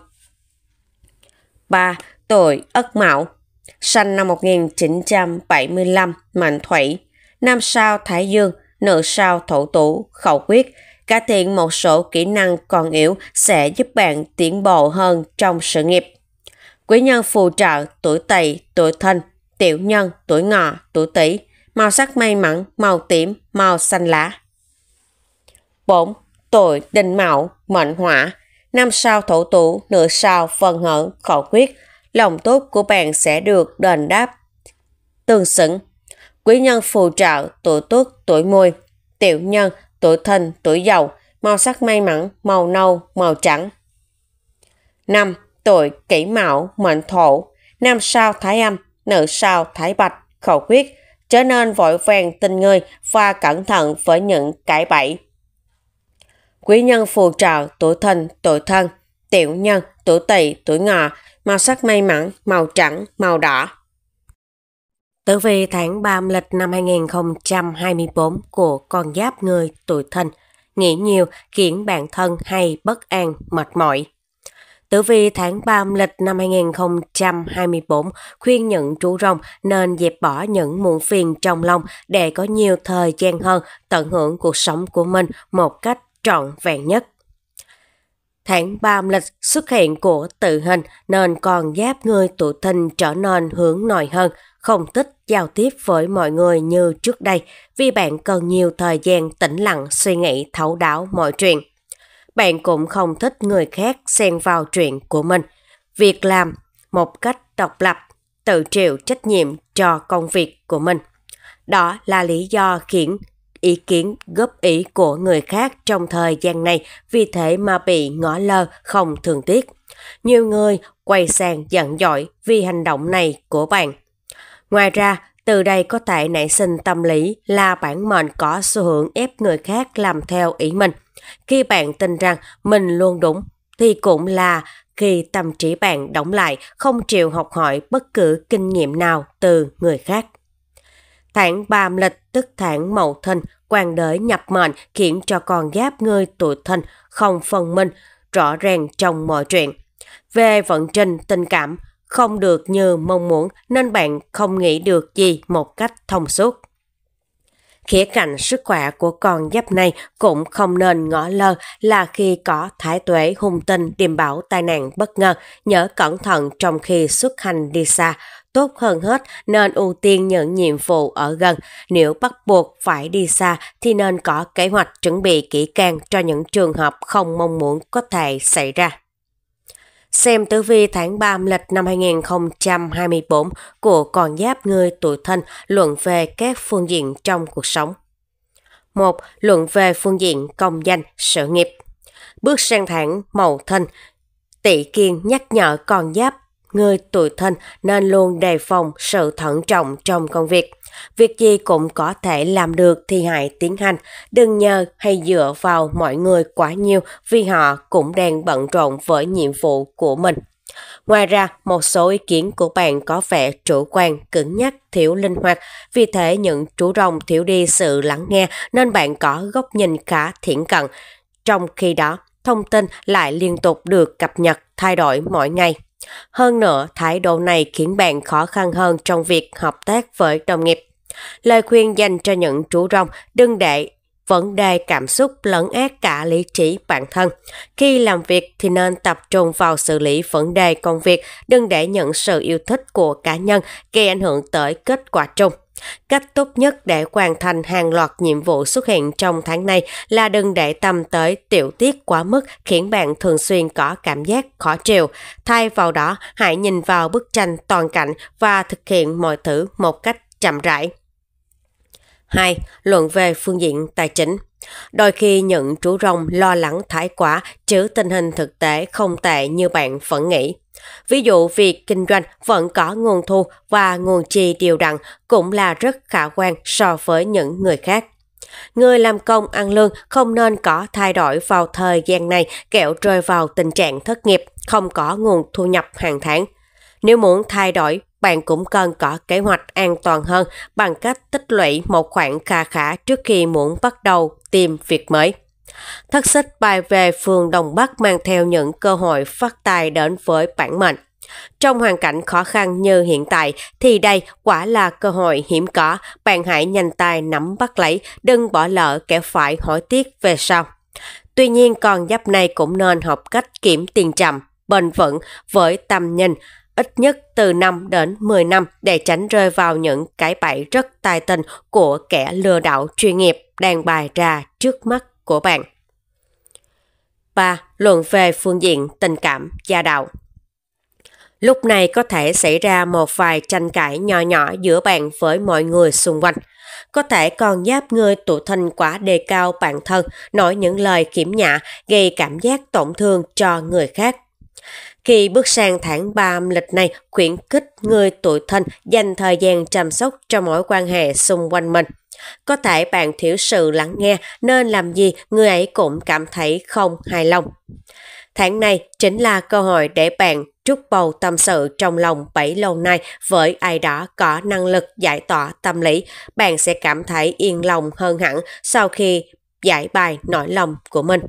3. Tuổi Ất Mão Sinh năm 1975, Mệnh Thủy Nam sao Thái Dương, nữ sao Thổ Tủ, Khẩu Quyết cải thiện một số kỹ năng còn yếu sẽ giúp bạn tiến bộ hơn trong sự nghiệp. Quý nhân phù trợ tuổi tỵ, tuổi thân, tiểu nhân, tuổi ngọ, tuổi tỵ, màu sắc may mắn, màu tím, màu xanh lá. 4. Tuổi đinh mão, mệnh hỏa, năm sao thổ tủ, nửa sao phần hở, khẩu quyết, lòng tốt của bạn sẽ được đền đáp. Tương xứng, quý nhân phù trợ tuổi tuất, tuổi mùi, tiểu nhân, tuổi thân, tuổi giàu, màu sắc may mắn, màu nâu, màu trắng. 5. Tuổi kỷ mão, mệnh thổ, nam sao thái âm, nữ sao thái bạch, khẩu quyết, trở nên vội vàng tình người và cẩn thận với những cãi bẫy. Quý nhân phù trợ tuổi thân, tuổi thân, tiểu nhân, tuổi tỵ, tuổi ngọ, màu sắc may mắn, màu trắng, màu đỏ. Tử vi tháng 3 âm lịch năm 2024 của con giáp người tuổi thân, nghĩ nhiều khiến bản thân hay bất an, mệt mỏi. Tử vi tháng 3 âm lịch năm 2024 khuyên những chú rồng nên dẹp bỏ những muộn phiền trong lòng để có nhiều thời gian hơn tận hưởng cuộc sống của mình một cách trọn vẹn nhất. Tháng 3 âm lịch xuất hiện của tự hình nên còn giáp người tuổi thìn trở nên hướng nội hơn – không thích giao tiếp với mọi người như trước đây vì bạn cần nhiều thời gian tĩnh lặng suy nghĩ thấu đáo mọi chuyện. Bạn cũng không thích người khác xen vào chuyện của mình. Việc làm một cách độc lập, tự chịu trách nhiệm cho công việc của mình. Đó là lý do khiến ý kiến góp ý của người khác trong thời gian này vì thế mà bị ngỏ lơ không thường tiếc. Nhiều người quay sang giận dỗi vì hành động này của bạn. Ngoài ra, từ đây có thể nảy sinh tâm lý là bản mệnh có xu hướng ép người khác làm theo ý mình. Khi bạn tin rằng mình luôn đúng, thì cũng là khi tâm trí bạn đóng lại, không chịu học hỏi bất cứ kinh nghiệm nào từ người khác. Tháng ba âm lịch tức tháng mậu thân, quan đới nhập mệnh khiến cho con giáp người tuổi thân không phân minh, rõ ràng trong mọi chuyện. Về vận trình tình cảm, không được như mong muốn nên bạn không nghĩ được gì một cách thông suốt. Khía cạnh sức khỏe của con giáp này cũng không nên ngỏ lơ là khi có thái tuế hung tinh điềm bảo tai nạn bất ngờ, nhớ cẩn thận trong khi xuất hành đi xa. Tốt hơn hết nên ưu tiên những nhiệm vụ ở gần, nếu bắt buộc phải đi xa thì nên có kế hoạch chuẩn bị kỹ càng cho những trường hợp không mong muốn có thể xảy ra. Xem tử vi tháng 3 âm lịch năm 2024 của con giáp người tuổi thân luận về các phương diện trong cuộc sống. 1. Luận về phương diện công danh, sự nghiệp. Bước sang tháng mậu thân, tỷ kiên nhắc nhở con giáp người tuổi thân nên luôn đề phòng sự thận trọng trong công việc. Việc gì cũng có thể làm được thì hãy tiến hành, đừng nhờ hay dựa vào mọi người quá nhiều vì họ cũng đang bận rộn với nhiệm vụ của mình. Ngoài ra, một số ý kiến của bạn có vẻ chủ quan, cứng nhắc, thiếu linh hoạt, vì thế những chú rồng thiếu đi sự lắng nghe nên bạn có góc nhìn khá thiển cận. Trong khi đó, thông tin lại liên tục được cập nhật, thay đổi mỗi ngày. Hơn nữa, thái độ này khiến bạn khó khăn hơn trong việc hợp tác với đồng nghiệp. Lời khuyên dành cho những chú rồng đừng để vấn đề cảm xúc lấn át cả lý trí bản thân. Khi làm việc thì nên tập trung vào xử lý vấn đề công việc, đừng để những sự yêu thích của cá nhân gây ảnh hưởng tới kết quả chung. Cách tốt nhất để hoàn thành hàng loạt nhiệm vụ xuất hiện trong tháng này là đừng để tâm tới tiểu tiết quá mức khiến bạn thường xuyên có cảm giác khó chịu. Thay vào đó, hãy nhìn vào bức tranh toàn cảnh và thực hiện mọi thứ một cách chậm rãi. 2. Luận về phương diện tài chính Đôi khi những chú rồng lo lắng thái quá chứ tình hình thực tế không tệ như bạn vẫn nghĩ. Ví dụ việc kinh doanh vẫn có nguồn thu và nguồn chi đều đặn cũng là rất khả quan so với những người khác. Người làm công ăn lương không nên có thay đổi vào thời gian này kẹo rơi vào tình trạng thất nghiệp, không có nguồn thu nhập hàng tháng. Nếu muốn thay đổi, bạn cũng cần có kế hoạch an toàn hơn bằng cách tích lũy một khoản kha khả trước khi muốn bắt đầu tìm việc mới. Thất xích bay về phường đồng Bắc mang theo những cơ hội phát tài đến với bản mệnh. Trong hoàn cảnh khó khăn như hiện tại thì đây quả là cơ hội hiểm có, bạn hãy nhanh tay nắm bắt lấy, đừng bỏ lỡ kẻ phải hỏi tiếc về sau. Tuy nhiên con giáp này cũng nên học cách kiểm tiền chậm bền vững với tầm nhìn, ít nhất từ 5 đến 10 năm để tránh rơi vào những cái bẫy rất tài tình của kẻ lừa đảo chuyên nghiệp đang bày ra trước mắt của bạn. 3. Luận về phương diện tình cảm, gia đạo. Lúc này có thể xảy ra một vài tranh cãi nhỏ nhỏ giữa bạn với mọi người xung quanh. Có thể còn giáp người tụ thành quá đề cao bản thân, nói những lời khiểm nhã, gây cảm giác tổn thương cho người khác. Khi bước sang tháng 3 âm lịch này, khuyến khích người tuổi thân dành thời gian chăm sóc cho mối quan hệ xung quanh mình. Có thể bạn thiểu sự lắng nghe nên làm gì người ấy cũng cảm thấy không hài lòng. Tháng này chính là cơ hội để bạn trút bầu tâm sự trong lòng bảy lâu nay với ai đó có năng lực giải tỏa tâm lý. Bạn sẽ cảm thấy yên lòng hơn hẳn sau khi giải bài nỗi lòng của mình.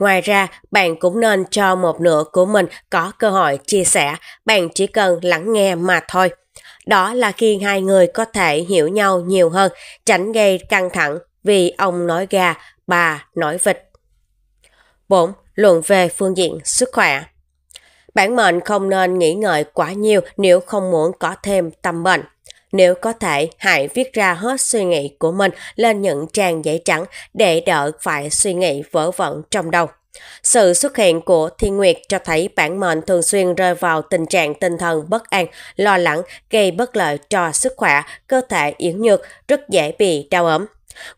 Ngoài ra, bạn cũng nên cho một nửa của mình có cơ hội chia sẻ, bạn chỉ cần lắng nghe mà thôi. Đó là khi hai người có thể hiểu nhau nhiều hơn, tránh gây căng thẳng vì ông nói gà, bà nói vịt. 4. Luận về phương diện sức khỏe Bản mệnh không nên nghĩ ngợi quá nhiều nếu không muốn có thêm tâm bệnh. Nếu có thể, hãy viết ra hết suy nghĩ của mình lên những trang giấy trắng để đỡ phải suy nghĩ vỡ vẩn trong đầu. Sự xuất hiện của Thiên Nguyệt cho thấy bản mệnh thường xuyên rơi vào tình trạng tinh thần bất an, lo lắng, gây bất lợi cho sức khỏe, cơ thể yếu nhược, rất dễ bị đau ốm.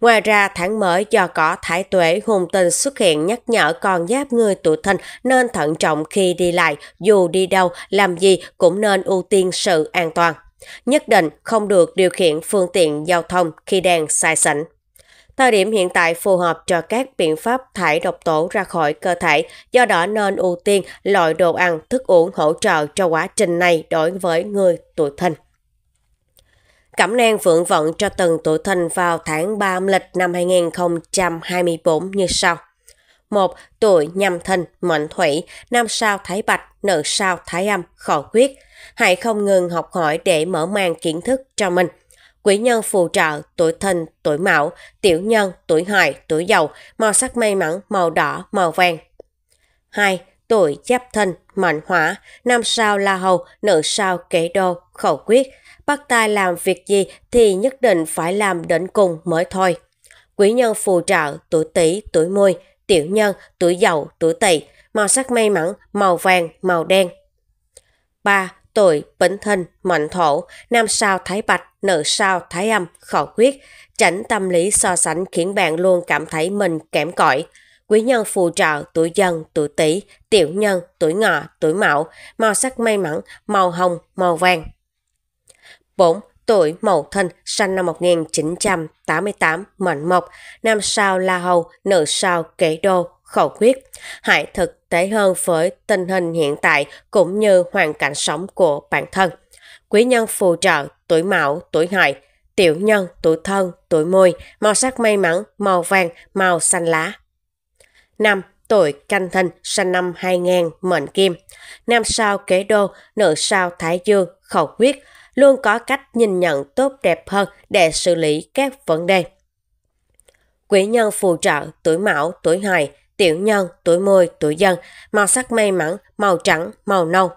Ngoài ra, tháng mới do có thái tuế hùng tinh xuất hiện nhắc nhở con giáp người tuổi thìn nên thận trọng khi đi lại, dù đi đâu, làm gì cũng nên ưu tiên sự an toàn. Nhất định không được điều khiển phương tiện giao thông khi đang sai sảnh. Thời điểm hiện tại phù hợp cho các biện pháp thải độc tố ra khỏi cơ thể, do đó nên ưu tiên loại đồ ăn, thức uống hỗ trợ cho quá trình này đối với người tuổi thìn. Cẩm nang phượng vận cho từng tuổi thìn vào tháng 3 âm lịch năm 2024 như sau. 1. Tuổi nhâm thìn, mệnh thủy, nam sao thái bạch, nữ sao thái âm, khẩu quyết. Hãy không ngừng học hỏi để mở mang kiến thức cho mình – Quý nhân phù trợ, tuổi thìn, tuổi mão, tiểu nhân, tuổi hợi, tuổi dậu, màu sắc may mắn, màu đỏ, màu vàng. 2. Tuổi giáp thân mệnh hỏa, nam sao la hầu, nữ sao kế đô, khẩu quyết. Bắt tay làm việc gì thì nhất định phải làm đến cùng mới thôi. Quý nhân phù trợ, tuổi tỵ, tuổi mùi, tiểu nhân, tuổi dậu, tuổi tỵ, màu sắc may mắn, màu vàng, màu đen. 3 tuổi, bệnh hình, mệnh thổ, nam sao thái bạch, nữ sao thái âm, khẩu quyết Tránh tâm lý so sánh khiến bạn luôn cảm thấy mình kém cỏi. Quý nhân phù trợ tuổi dần, tuổi tỵ, tiểu nhân, tuổi ngọ, tuổi mão, màu sắc may mắn, màu hồng, màu vàng. 4 tuổi Mậu Thân, sinh năm 1988, mệnh mộc, nam sao La Hầu, nữ sao Kế Đô, khẩu quyết. Hại thực tệ hơn với tình hình hiện tại cũng như hoàn cảnh sống của bản thân. Quý nhân phù trợ tuổi mão, tuổi hợi, tiểu nhân, tuổi thân, tuổi mùi, màu sắc may mắn, màu vàng, màu xanh lá. 5. Tuổi canh thân sinh năm 2000, mệnh kim. Nam sao kế đô, nữ sao thái dương, khẩu quyết, luôn có cách nhìn nhận tốt đẹp hơn để xử lý các vấn đề. Quý nhân phù trợ tuổi mão, tuổi hợi, tiểu nhân, tuổi môi, tuổi dân, màu sắc may mắn, màu trắng, màu nâu.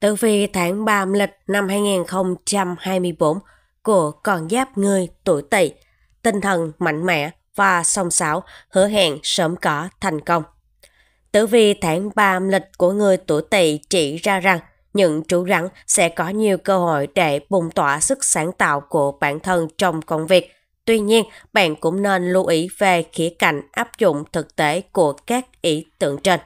Tử vi tháng 3 âm lịch năm 2024 của con giáp người tuổi tỵ, tinh thần mạnh mẽ và song sáo, hứa hẹn sớm có thành công. Tử vi tháng 3 âm lịch của người tuổi tỵ chỉ ra rằng những chủ rắn sẽ có nhiều cơ hội để bùng tỏa sức sáng tạo của bản thân trong công việc – Tuy nhiên, bạn cũng nên lưu ý về khía cạnh áp dụng thực tế của các ý tưởng trên.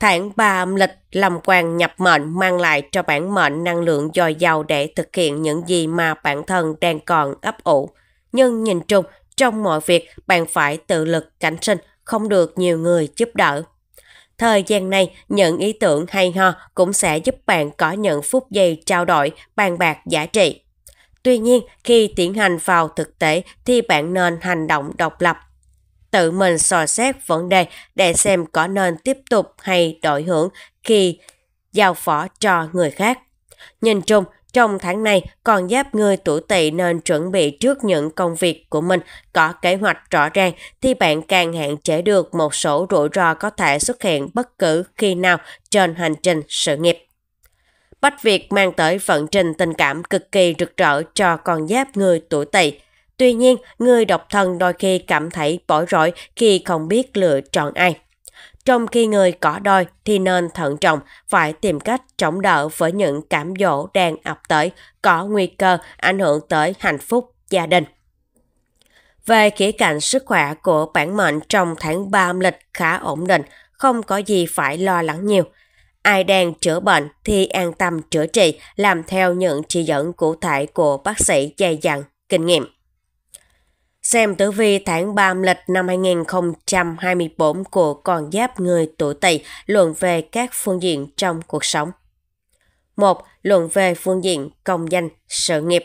Tháng 3 âm lịch làm quan nhập mệnh mang lại cho bản mệnh năng lượng dồi dào để thực hiện những gì mà bản thân đang còn ấp ủ. Nhưng nhìn chung, trong mọi việc bạn phải tự lực cánh sinh, không được nhiều người giúp đỡ. Thời gian này, những ý tưởng hay ho cũng sẽ giúp bạn có những phút giây trao đổi, bàn bạc giá trị. Tuy nhiên, khi tiến hành vào thực tế thì bạn nên hành động độc lập. Tự mình sò xét vấn đề để xem có nên tiếp tục hay đổi hưởng khi giao phó cho người khác. Nhìn chung, trong tháng này, con giáp người tuổi tỵ nên chuẩn bị trước những công việc của mình có kế hoạch rõ ràng thì bạn càng hạn chế được một số rủi ro có thể xuất hiện bất cứ khi nào trên hành trình sự nghiệp. Bách Việt mang tới vận trình tình cảm cực kỳ rực rỡ cho con giáp người tuổi tỵ. Tuy nhiên, người độc thân đôi khi cảm thấy bối rối khi không biết lựa chọn ai. Trong khi người có đôi thì nên thận trọng, phải tìm cách chống đỡ với những cảm dỗ đang ập tới, có nguy cơ ảnh hưởng tới hạnh phúc gia đình. Về khía cạnh sức khỏe của bản mệnh trong tháng 3 âm lịch khá ổn định, không có gì phải lo lắng nhiều – Ai đang chữa bệnh thì an tâm chữa trị, làm theo những chỉ dẫn cụ thể của bác sĩ dày dặn, kinh nghiệm. Xem tử vi tháng 3 âm lịch năm 2024 của con giáp người tuổi Tỵ luận về các phương diện trong cuộc sống. 1. Luận về phương diện công danh, sự nghiệp.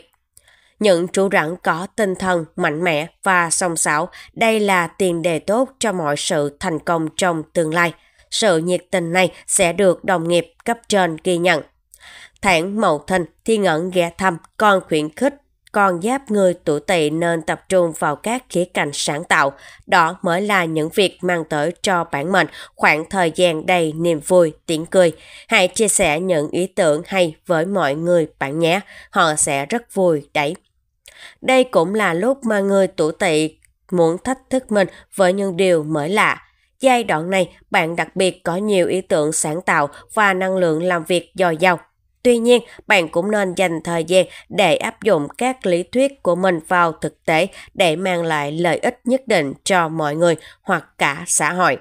Những chủ rắn có tinh thần mạnh mẽ và song sáo, đây là tiền đề tốt cho mọi sự thành công trong tương lai – sự nhiệt tình này sẽ được đồng nghiệp cấp trên ghi nhận. Thản Mậu Thìn thì ngẩn ghé thăm, còn khuyến khích con giáp người tuổi tỵ nên tập trung vào các khía cạnh sáng tạo. Đó mới là những việc mang tới cho bản mệnh khoảng thời gian đầy niềm vui, tiếng cười. Hãy chia sẻ những ý tưởng hay với mọi người bạn nhé. Họ sẽ rất vui đấy. Đây cũng là lúc mà người tuổi tỵ muốn thách thức mình với những điều mới lạ Giai đoạn này, bạn đặc biệt có nhiều ý tưởng sáng tạo và năng lượng làm việc dồi dào. Tuy nhiên, bạn cũng nên dành thời gian để áp dụng các lý thuyết của mình vào thực tế để mang lại lợi ích nhất định cho mọi người hoặc cả xã hội.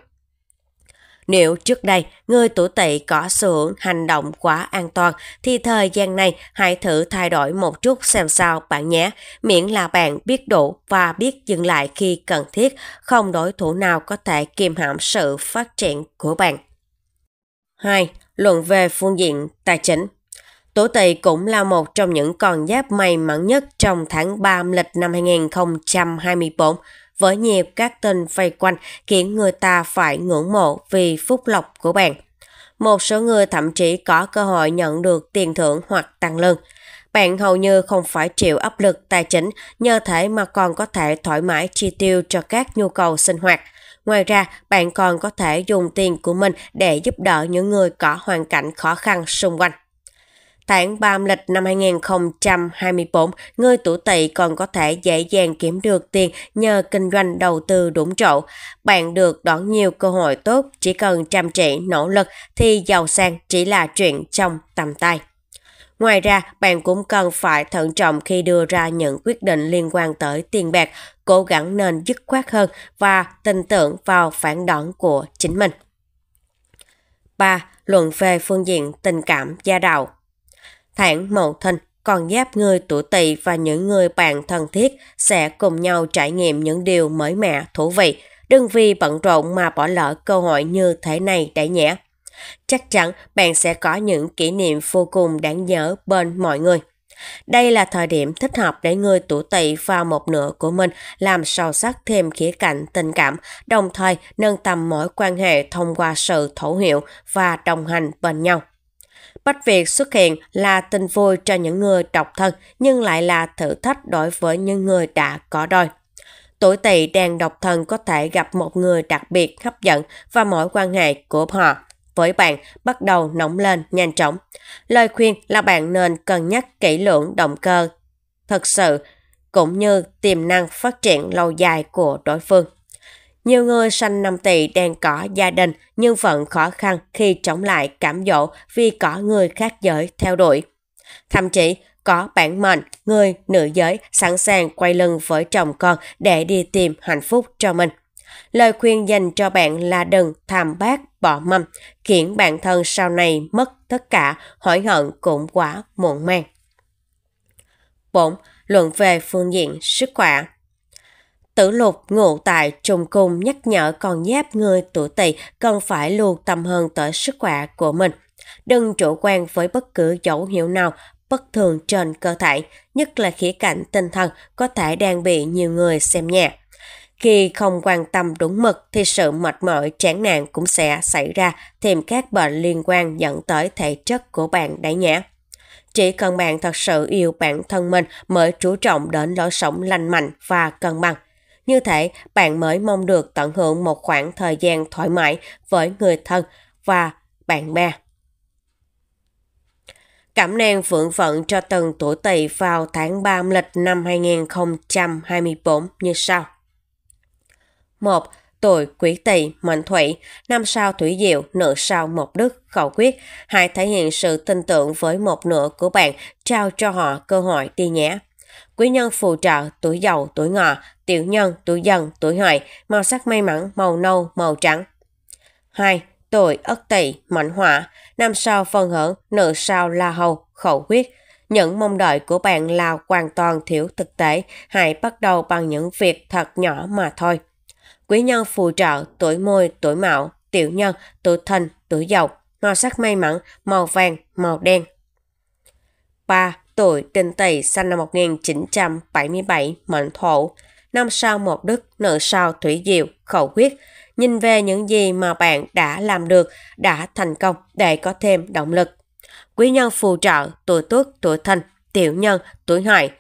Nếu trước đây người tuổi tỵ có xu hướng hành động quá an toàn thì thời gian này hãy thử thay đổi một chút xem sao bạn nhé. Miễn là bạn biết đủ và biết dừng lại khi cần thiết, không đối thủ nào có thể kiềm hãm sự phát triển của bạn. 2. Luận về phương diện tài chính Tuổi Tỵ cũng là một trong những con giáp may mắn nhất trong tháng 3 âm lịch năm 2024 với nhiều các tin vây quanh khiến người ta phải ngưỡng mộ vì phúc lộc của bạn. Một số người thậm chí có cơ hội nhận được tiền thưởng hoặc tăng lương. Bạn hầu như không phải chịu áp lực tài chính nhờ thể mà còn có thể thoải mái chi tiêu cho các nhu cầu sinh hoạt. Ngoài ra, bạn còn có thể dùng tiền của mình để giúp đỡ những người có hoàn cảnh khó khăn xung quanh. Tháng lịch năm 2024, người tuổi tỵ còn có thể dễ dàng kiếm được tiền nhờ kinh doanh đầu tư đúng chỗ. Bạn được đón nhiều cơ hội tốt, chỉ cần chăm chỉ, nỗ lực thì giàu sang chỉ là chuyện trong tầm tay. Ngoài ra, bạn cũng cần phải thận trọng khi đưa ra những quyết định liên quan tới tiền bạc, cố gắng nên dứt khoát hơn và tin tưởng vào phản đón của chính mình. 3. Luận về phương diện tình cảm gia đạo hãng mậu thân còn giáp người tuổi tỵ và những người bạn thân thiết sẽ cùng nhau trải nghiệm những điều mới mẻ thú vị đừng vì bận rộn mà bỏ lỡ cơ hội như thế này để nhé chắc chắn bạn sẽ có những kỷ niệm vô cùng đáng nhớ bên mọi người đây là thời điểm thích hợp để người tuổi tỵ vào một nửa của mình làm sâu sắc thêm khía cạnh tình cảm, đồng thời nâng tầm mối quan hệ thông qua sự thấu hiểu và đồng hành bên nhau. Bách Việt xuất hiện là tình vui cho những người độc thân nhưng lại là thử thách đối với những người đã có đôi. Tuổi tỵ đang độc thân có thể gặp một người đặc biệt hấp dẫn và mối quan hệ của họ với bạn bắt đầu nóng lên nhanh chóng. Lời khuyên là bạn nên cân nhắc kỹ lưỡng động cơ thật sự cũng như tiềm năng phát triển lâu dài của đối phương. Nhiều người sanh năm tỵ đang có gia đình nhưng vẫn khó khăn khi chống lại cảm dỗ vì có người khác giới theo đuổi. Thậm chí có bản mệnh, người nữ giới sẵn sàng quay lưng với chồng con để đi tìm hạnh phúc cho mình. Lời khuyên dành cho bạn là đừng tham bát bỏ mâm, khiến bản thân sau này mất tất cả, hối hận cũng quá muộn màng. 4. Luận về phương diện sức khỏe Tử lục ngụ tại trùng cung nhắc nhở con giáp người tuổi tỵ cần phải lưu tâm hơn tới sức khỏe của mình. Đừng chủ quan với bất cứ dấu hiệu nào bất thường trên cơ thể, nhất là khía cạnh tinh thần có thể đang bị nhiều người xem nhẹ. Khi không quan tâm đúng mực thì sự mệt mỏi chán nản cũng sẽ xảy ra thêm các bệnh liên quan dẫn tới thể chất của bạn đẩy nhã. Chỉ cần bạn thật sự yêu bản thân mình mới chú trọng đến lối sống lành mạnh và cân bằng. Như thế, bạn mới mong được tận hưởng một khoảng thời gian thoải mái với người thân và bạn bè. Cảm nang phượng phận cho từng tuổi tỵ vào tháng 3 âm lịch năm 2024 như sau. 1. Tuổi quý tỵ mệnh thủy, năm sao thủy diệu, nữ sao mộc đức, khẩu quyết. Hãy thể hiện sự tin tưởng với một nửa của bạn, trao cho họ cơ hội đi nhé. Quý nhân phù trợ, tuổi giàu tuổi ngọ, tiểu nhân, tuổi dần, tuổi hợi, màu sắc may mắn, màu nâu, màu trắng. 2. Tuổi ất tỵ, mệnh hỏa, năm sao phân hưởng, nữ sao la hầu, khẩu huyết. Những mong đợi của bạn là hoàn toàn thiếu thực tế, hãy bắt đầu bằng những việc thật nhỏ mà thôi. Quý nhân phù trợ, tuổi môi, tuổi mạo, tiểu nhân, tuổi thìn, tuổi dậu, màu sắc may mắn, màu vàng, màu đen. 3 tuổi Đinh Tỵ sinh năm 1977, mệnh thổ, năm sau một đức, nợ sao thủy diệu, khẩu quyết. Nhìn về những gì mà bạn đã làm được, đã thành công để có thêm động lực. Quý nhân phù trợ, tuổi tuất, tuổi thìn, tiểu nhân, tuổi hại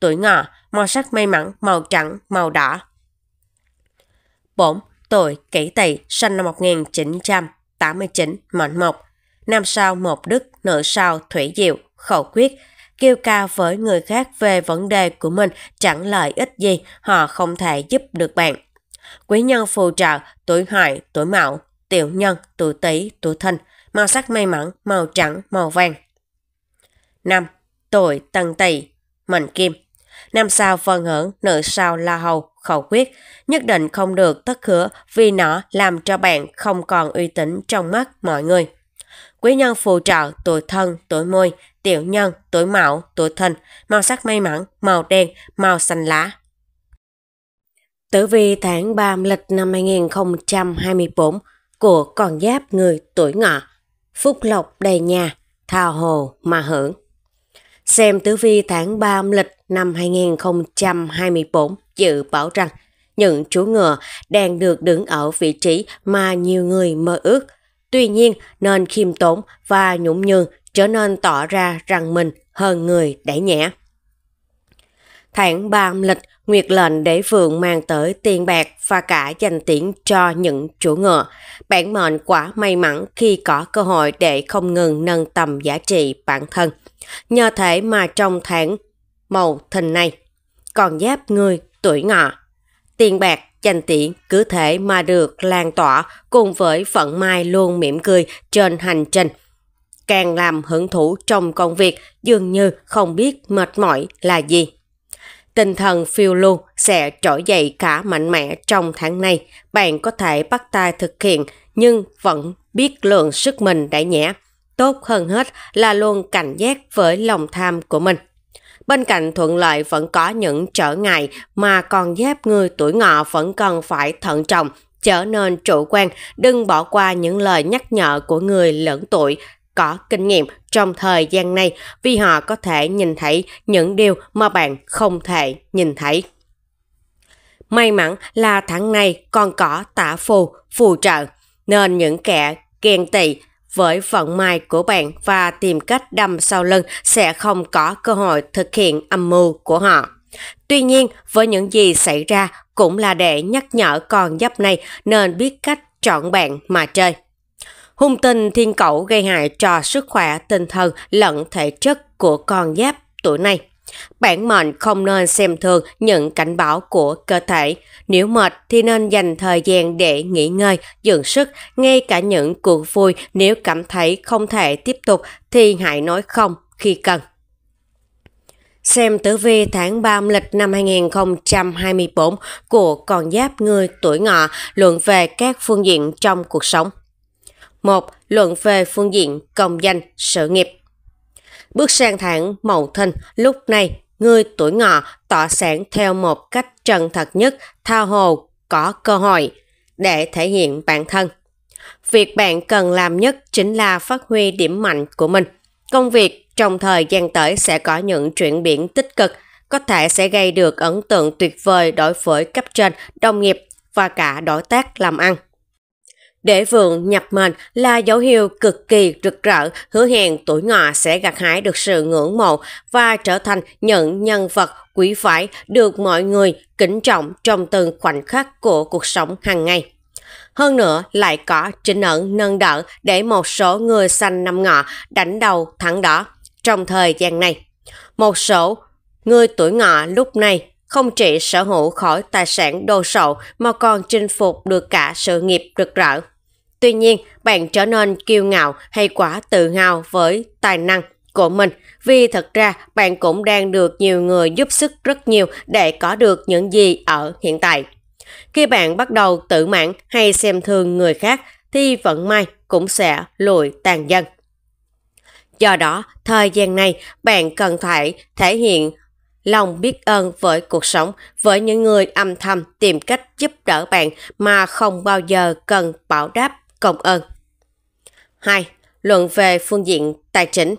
tuổi ngọ, màu sắc may mắn, màu trắng, màu đỏ. 4. Tuổi kỷ tỵ sinh năm 1989, mệnh mộc, năm sau một đức, nợ sao thủy diệu, khẩu quyết – kêu ca với người khác về vấn đề của mình chẳng lợi ích gì, họ không thể giúp được bạn. Quý nhân phù trợ, tuổi hợi, tuổi mạo, tiểu nhân, tuổi tý, tuổi thân màu sắc may mắn, màu trắng, màu vàng. 5. Tuổi tân tỵ, mệnh kim. năm sao phân hưởng, nữ sao la hầu, khẩu quyết, nhất định không được tất khứa vì nó làm cho bạn không còn uy tín trong mắt mọi người. Quý nhân phù trợ tuổi thân, tuổi môi, tiểu nhân, tuổi mạo, tuổi thân, màu sắc may mắn, màu đen, màu xanh lá. Tử vi tháng 3 lịch năm 2024 của con giáp người tuổi ngọ, phúc lộc đầy nhà, thao hồ mà hưởng. Xem tử vi tháng 3 âm lịch năm 2024 dự báo rằng những chú ngựa đang được đứng ở vị trí mà nhiều người mơ ước. Tuy nhiên, nên khiêm tốn và nhũng nhường trở nên tỏ ra rằng mình hơn người để nhẹ Tháng 3 âm lịch, Nguyệt lệnh để phượng mang tới tiền bạc và cả danh tiếng cho những chủ ngựa. Bản mệnh quả may mắn khi có cơ hội để không ngừng nâng tầm giá trị bản thân. Nhờ thế mà trong tháng màu thìn này, còn giáp người tuổi ngọ, tiền bạc danh tiếng cứ thể mà được lan tỏa cùng với phận may luôn mỉm cười trên hành trình càng làm hưởng thụ trong công việc dường như không biết mệt mỏi là gì. Tinh thần phiêu lưu sẽ trỗi dậy khá mạnh mẽ trong tháng này. Bạn có thể bắt tay thực hiện nhưng vẫn biết lượng sức mình đã nhẽ. Tốt hơn hết là luôn cảnh giác với lòng tham của mình. Bên cạnh thuận lợi vẫn có những trở ngại mà còn giáp người tuổi ngọ vẫn cần phải thận trọng, trở nên chủ quan, đừng bỏ qua những lời nhắc nhở của người lớn tuổi có kinh nghiệm trong thời gian này vì họ có thể nhìn thấy những điều mà bạn không thể nhìn thấy. May mắn là tháng này còn có tả phù, phù trợ, nên những kẻ ghen tị với vận may của bạn và tìm cách đâm sau lưng sẽ không có cơ hội thực hiện âm mưu của họ. Tuy nhiên, với những gì xảy ra cũng là để nhắc nhở con giáp này nên biết cách chọn bạn mà chơi. Hung tinh thiên cẩu gây hại cho sức khỏe tinh thần lẫn thể chất của con giáp tuổi này. Bản mệnh không nên xem thường những cảnh báo của cơ thể. Nếu mệt thì nên dành thời gian để nghỉ ngơi, dưỡng sức. Ngay cả những cuộc vui nếu cảm thấy không thể tiếp tục thì hãy nói không khi cần. Xem tử vi tháng 3 âm lịch năm 2024 của con giáp người tuổi ngọ luận về các phương diện trong cuộc sống một Luận về phương diện công danh, sự nghiệp. Bước sang tháng Mậu thân lúc này người tuổi ngọ tỏa sáng theo một cách chân thật nhất, thao hồ, có cơ hội để thể hiện bản thân. Việc bạn cần làm nhất chính là phát huy điểm mạnh của mình. Công việc trong thời gian tới sẽ có những chuyển biến tích cực, có thể sẽ gây được ấn tượng tuyệt vời đối với cấp trên, đồng nghiệp và cả đối tác làm ăn. Để vườn nhập mệnh là dấu hiệu cực kỳ rực rỡ, hứa hẹn tuổi ngọ sẽ gặt hái được sự ngưỡng mộ và trở thành những nhân vật quý phái được mọi người kính trọng trong từng khoảnh khắc của cuộc sống hàng ngày. Hơn nữa lại có chính ẩn nâng đỡ để một số người sanh năm ngọ đánh đầu thắng đỏ trong thời gian này. Một số người tuổi ngọ lúc này không chỉ sở hữu khỏi tài sản đồ sộ mà còn chinh phục được cả sự nghiệp rực rỡ. Tuy nhiên, bạn trở nên kiêu ngạo hay quá tự hào với tài năng của mình vì thật ra bạn cũng đang được nhiều người giúp sức rất nhiều để có được những gì ở hiện tại. Khi bạn bắt đầu tự mãn hay xem thường người khác thì vận may cũng sẽ lùi tàn dân. Do đó, thời gian này bạn cần phải thể hiện Lòng biết ơn với cuộc sống, với những người âm thầm tìm cách giúp đỡ bạn mà không bao giờ cần bảo đáp công ơn. 2. Luận về phương diện tài chính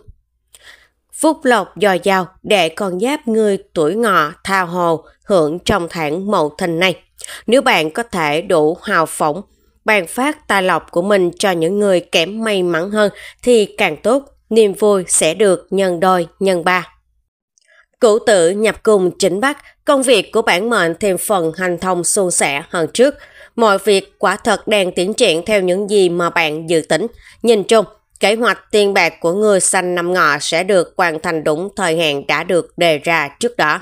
Phúc lộc dồi dào để con giáp người tuổi ngọ thao hồ hưởng trong tháng mậu thìn này. Nếu bạn có thể đủ hào phóng, bàn phát tài lộc của mình cho những người kém may mắn hơn thì càng tốt, niềm vui sẽ được nhân đôi, nhân ba. Cụ tự nhập cung chính bắc, công việc của bản mệnh thêm phần hành thông suôn sẻ hơn trước. Mọi việc quả thật đang tiến triển theo những gì mà bạn dự tính. Nhìn chung, kế hoạch tiền bạc của người sanh năm ngọ sẽ được hoàn thành đúng thời hạn đã được đề ra trước đó.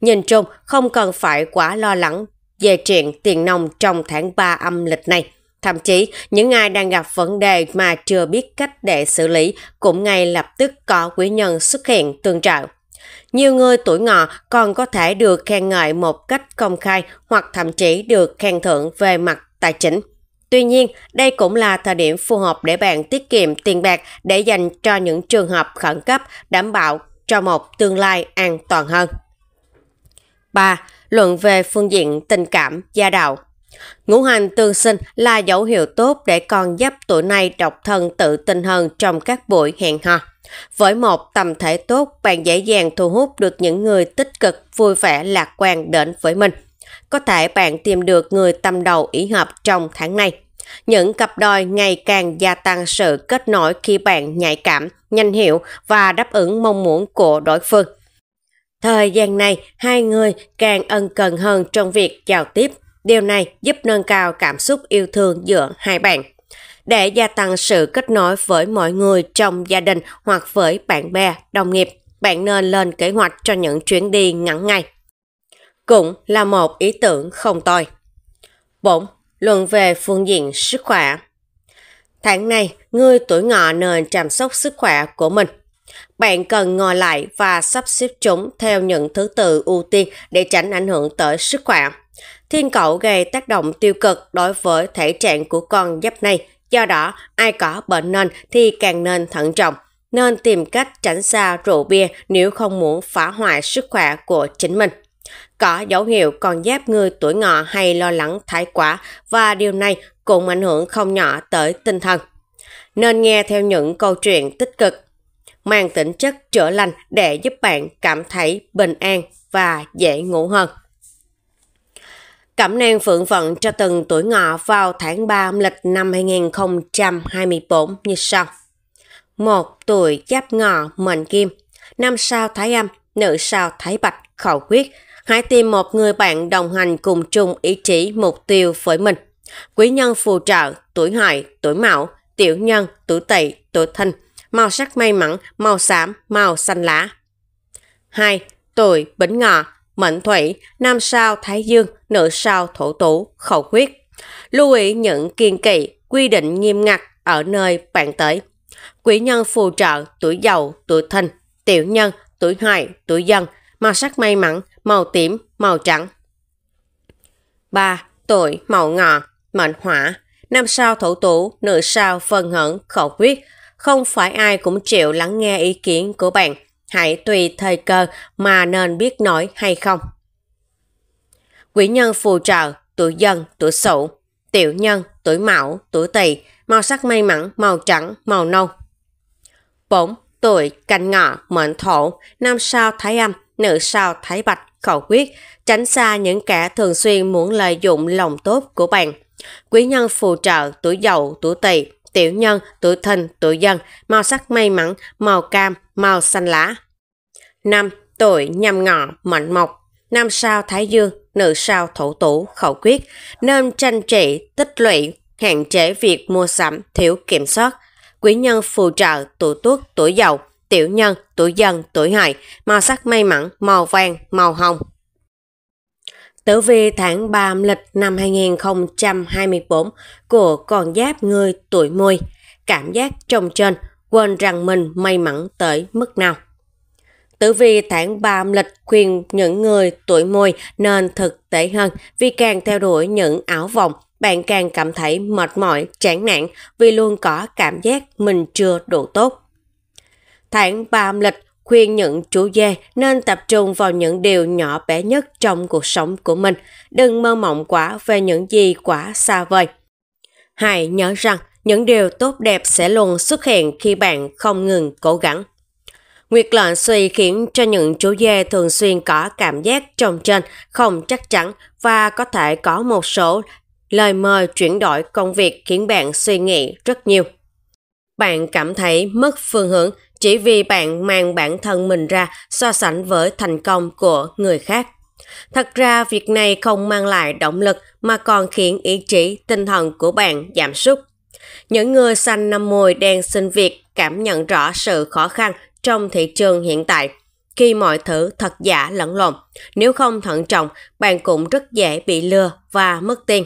Nhìn chung, không cần phải quá lo lắng về chuyện tiền nông trong tháng 3 âm lịch này. Thậm chí, những ai đang gặp vấn đề mà chưa biết cách để xử lý cũng ngay lập tức có quý nhân xuất hiện tương trợ. Nhiều người tuổi ngọ còn có thể được khen ngợi một cách công khai hoặc thậm chí được khen thưởng về mặt tài chính. Tuy nhiên, đây cũng là thời điểm phù hợp để bạn tiết kiệm tiền bạc để dành cho những trường hợp khẩn cấp, đảm bảo cho một tương lai an toàn hơn. 3. Luận về phương diện tình cảm, gia đạo Ngũ hành tương sinh là dấu hiệu tốt để con giáp tuổi này độc thân tự tin hơn trong các buổi hẹn hò với một tâm thể tốt, bạn dễ dàng thu hút được những người tích cực, vui vẻ, lạc quan đến với mình. Có thể bạn tìm được người tâm đầu ý hợp trong tháng này. Những cặp đôi ngày càng gia tăng sự kết nối khi bạn nhạy cảm, nhanh hiểu và đáp ứng mong muốn của đối phương. Thời gian này, hai người càng ân cần hơn trong việc giao tiếp. Điều này giúp nâng cao cảm xúc yêu thương giữa hai bạn để gia tăng sự kết nối với mọi người trong gia đình hoặc với bạn bè, đồng nghiệp. Bạn nên lên kế hoạch cho những chuyến đi ngắn ngày. Cũng là một ý tưởng không tồi. 4. Luận về phương diện sức khỏe. Tháng này, người tuổi ngọ nên chăm sóc sức khỏe của mình. Bạn cần ngồi lại và sắp xếp chúng theo những thứ tự ưu tiên để tránh ảnh hưởng tới sức khỏe. Thiên cậu gây tác động tiêu cực đối với thể trạng của con giáp này. Do đó, ai có bệnh nên thì càng nên thận trọng, nên tìm cách tránh xa rượu bia nếu không muốn phá hoại sức khỏe của chính mình. Có dấu hiệu còn giáp người tuổi ngọ hay lo lắng thái quá và điều này cũng ảnh hưởng không nhỏ tới tinh thần. Nên nghe theo những câu chuyện tích cực, mang tính chất chữa lành để giúp bạn cảm thấy bình an và dễ ngủ hơn. Cẩm nang phượng vận cho từng tuổi ngọ vào tháng 3 âm lịch năm 2024 như sau. một Tuổi giáp ngọ mệnh kim, năm sao thái âm, nữ sao thái bạch, khẩu quyết Hãy tìm một người bạn đồng hành cùng chung ý chí mục tiêu với mình. Quý nhân phù trợ, tuổi hợi, tuổi mão, tiểu nhân, tuổi tỵ, tuổi thìn, màu sắc may mắn, màu xám, màu xanh lá. 2. Tuổi bính ngọ, mệnh thủy, nam sao thái dương, nữ sao thổ tú, khẩu quyết. Lưu ý những kiên kỵ, quy định nghiêm ngặt ở nơi bạn tới. Quý nhân phù trợ tuổi giàu, tuổi thìn, tiểu nhân, tuổi hợi, tuổi dân. màu sắc may mắn, màu tím, màu trắng. 3. Tuổi màu ngọ, mệnh hỏa, nam sao thổ tú, nữ sao phân hưởng, khẩu quyết. Không phải ai cũng chịu lắng nghe ý kiến của bạn – hãy tùy thời cơ mà nên biết nói hay không. Quỷ nhân phù trợ, tuổi dần, tuổi sửu, tiểu nhân, tuổi mão, tuổi tỵ, màu sắc may mắn, màu trắng, màu nâu. 4. Tuổi canh ngọ, mệnh thổ, nam sao thái âm, nữ sao thái bạch, khẩu quyết, tránh xa những kẻ thường xuyên muốn lợi dụng lòng tốt của bạn. Quý nhân phù trợ, tuổi dậu, tuổi tỵ, tiểu nhân, tuổi thìn, tuổi dân, màu sắc may mắn, màu cam, màu xanh lá. 5. Tuổi nhâm ngọ, mệnh mộc, nam sao thái dương, nữ sao thổ tủ, khẩu quyết, nên tranh trị, tích lũy, hạn chế việc mua sắm, thiếu kiểm soát. Quý nhân phù trợ, tuổi tuất, tuổi dậu, tiểu nhân, tuổi dần, tuổi hợi, màu sắc may mắn, màu vàng, màu hồng. Tử vi tháng 3 âm lịch năm 2024 của con giáp người tuổi mùi, cảm giác trông trên, quên rằng mình may mắn tới mức nào. Tử vi tháng 3 lịch khuyên những người tuổi mùi nên thực tế hơn vì càng theo đuổi những ảo vọng, bạn càng cảm thấy mệt mỏi, chán nản vì luôn có cảm giác mình chưa đủ tốt. Tháng ba âm lịch khuyên những chủ dê nên tập trung vào những điều nhỏ bé nhất trong cuộc sống của mình, đừng mơ mộng quá về những gì quá xa vời. Hãy nhớ rằng những điều tốt đẹp sẽ luôn xuất hiện khi bạn không ngừng cố gắng. Nguyệt lợn suy khiến cho những chú dê thường xuyên có cảm giác trong trên, không chắc chắn và có thể có một số lời mời chuyển đổi công việc khiến bạn suy nghĩ rất nhiều. Bạn cảm thấy mất phương hướng chỉ vì bạn mang bản thân mình ra so sánh với thành công của người khác. Thật ra việc này không mang lại động lực mà còn khiến ý chí, tinh thần của bạn giảm sút. Những người sanh năm mùi đang xin việc cảm nhận rõ sự khó khăn trong thị trường hiện tại khi mọi thứ thật giả lẫn lộn. Nếu không thận trọng, bạn cũng rất dễ bị lừa và mất tiền.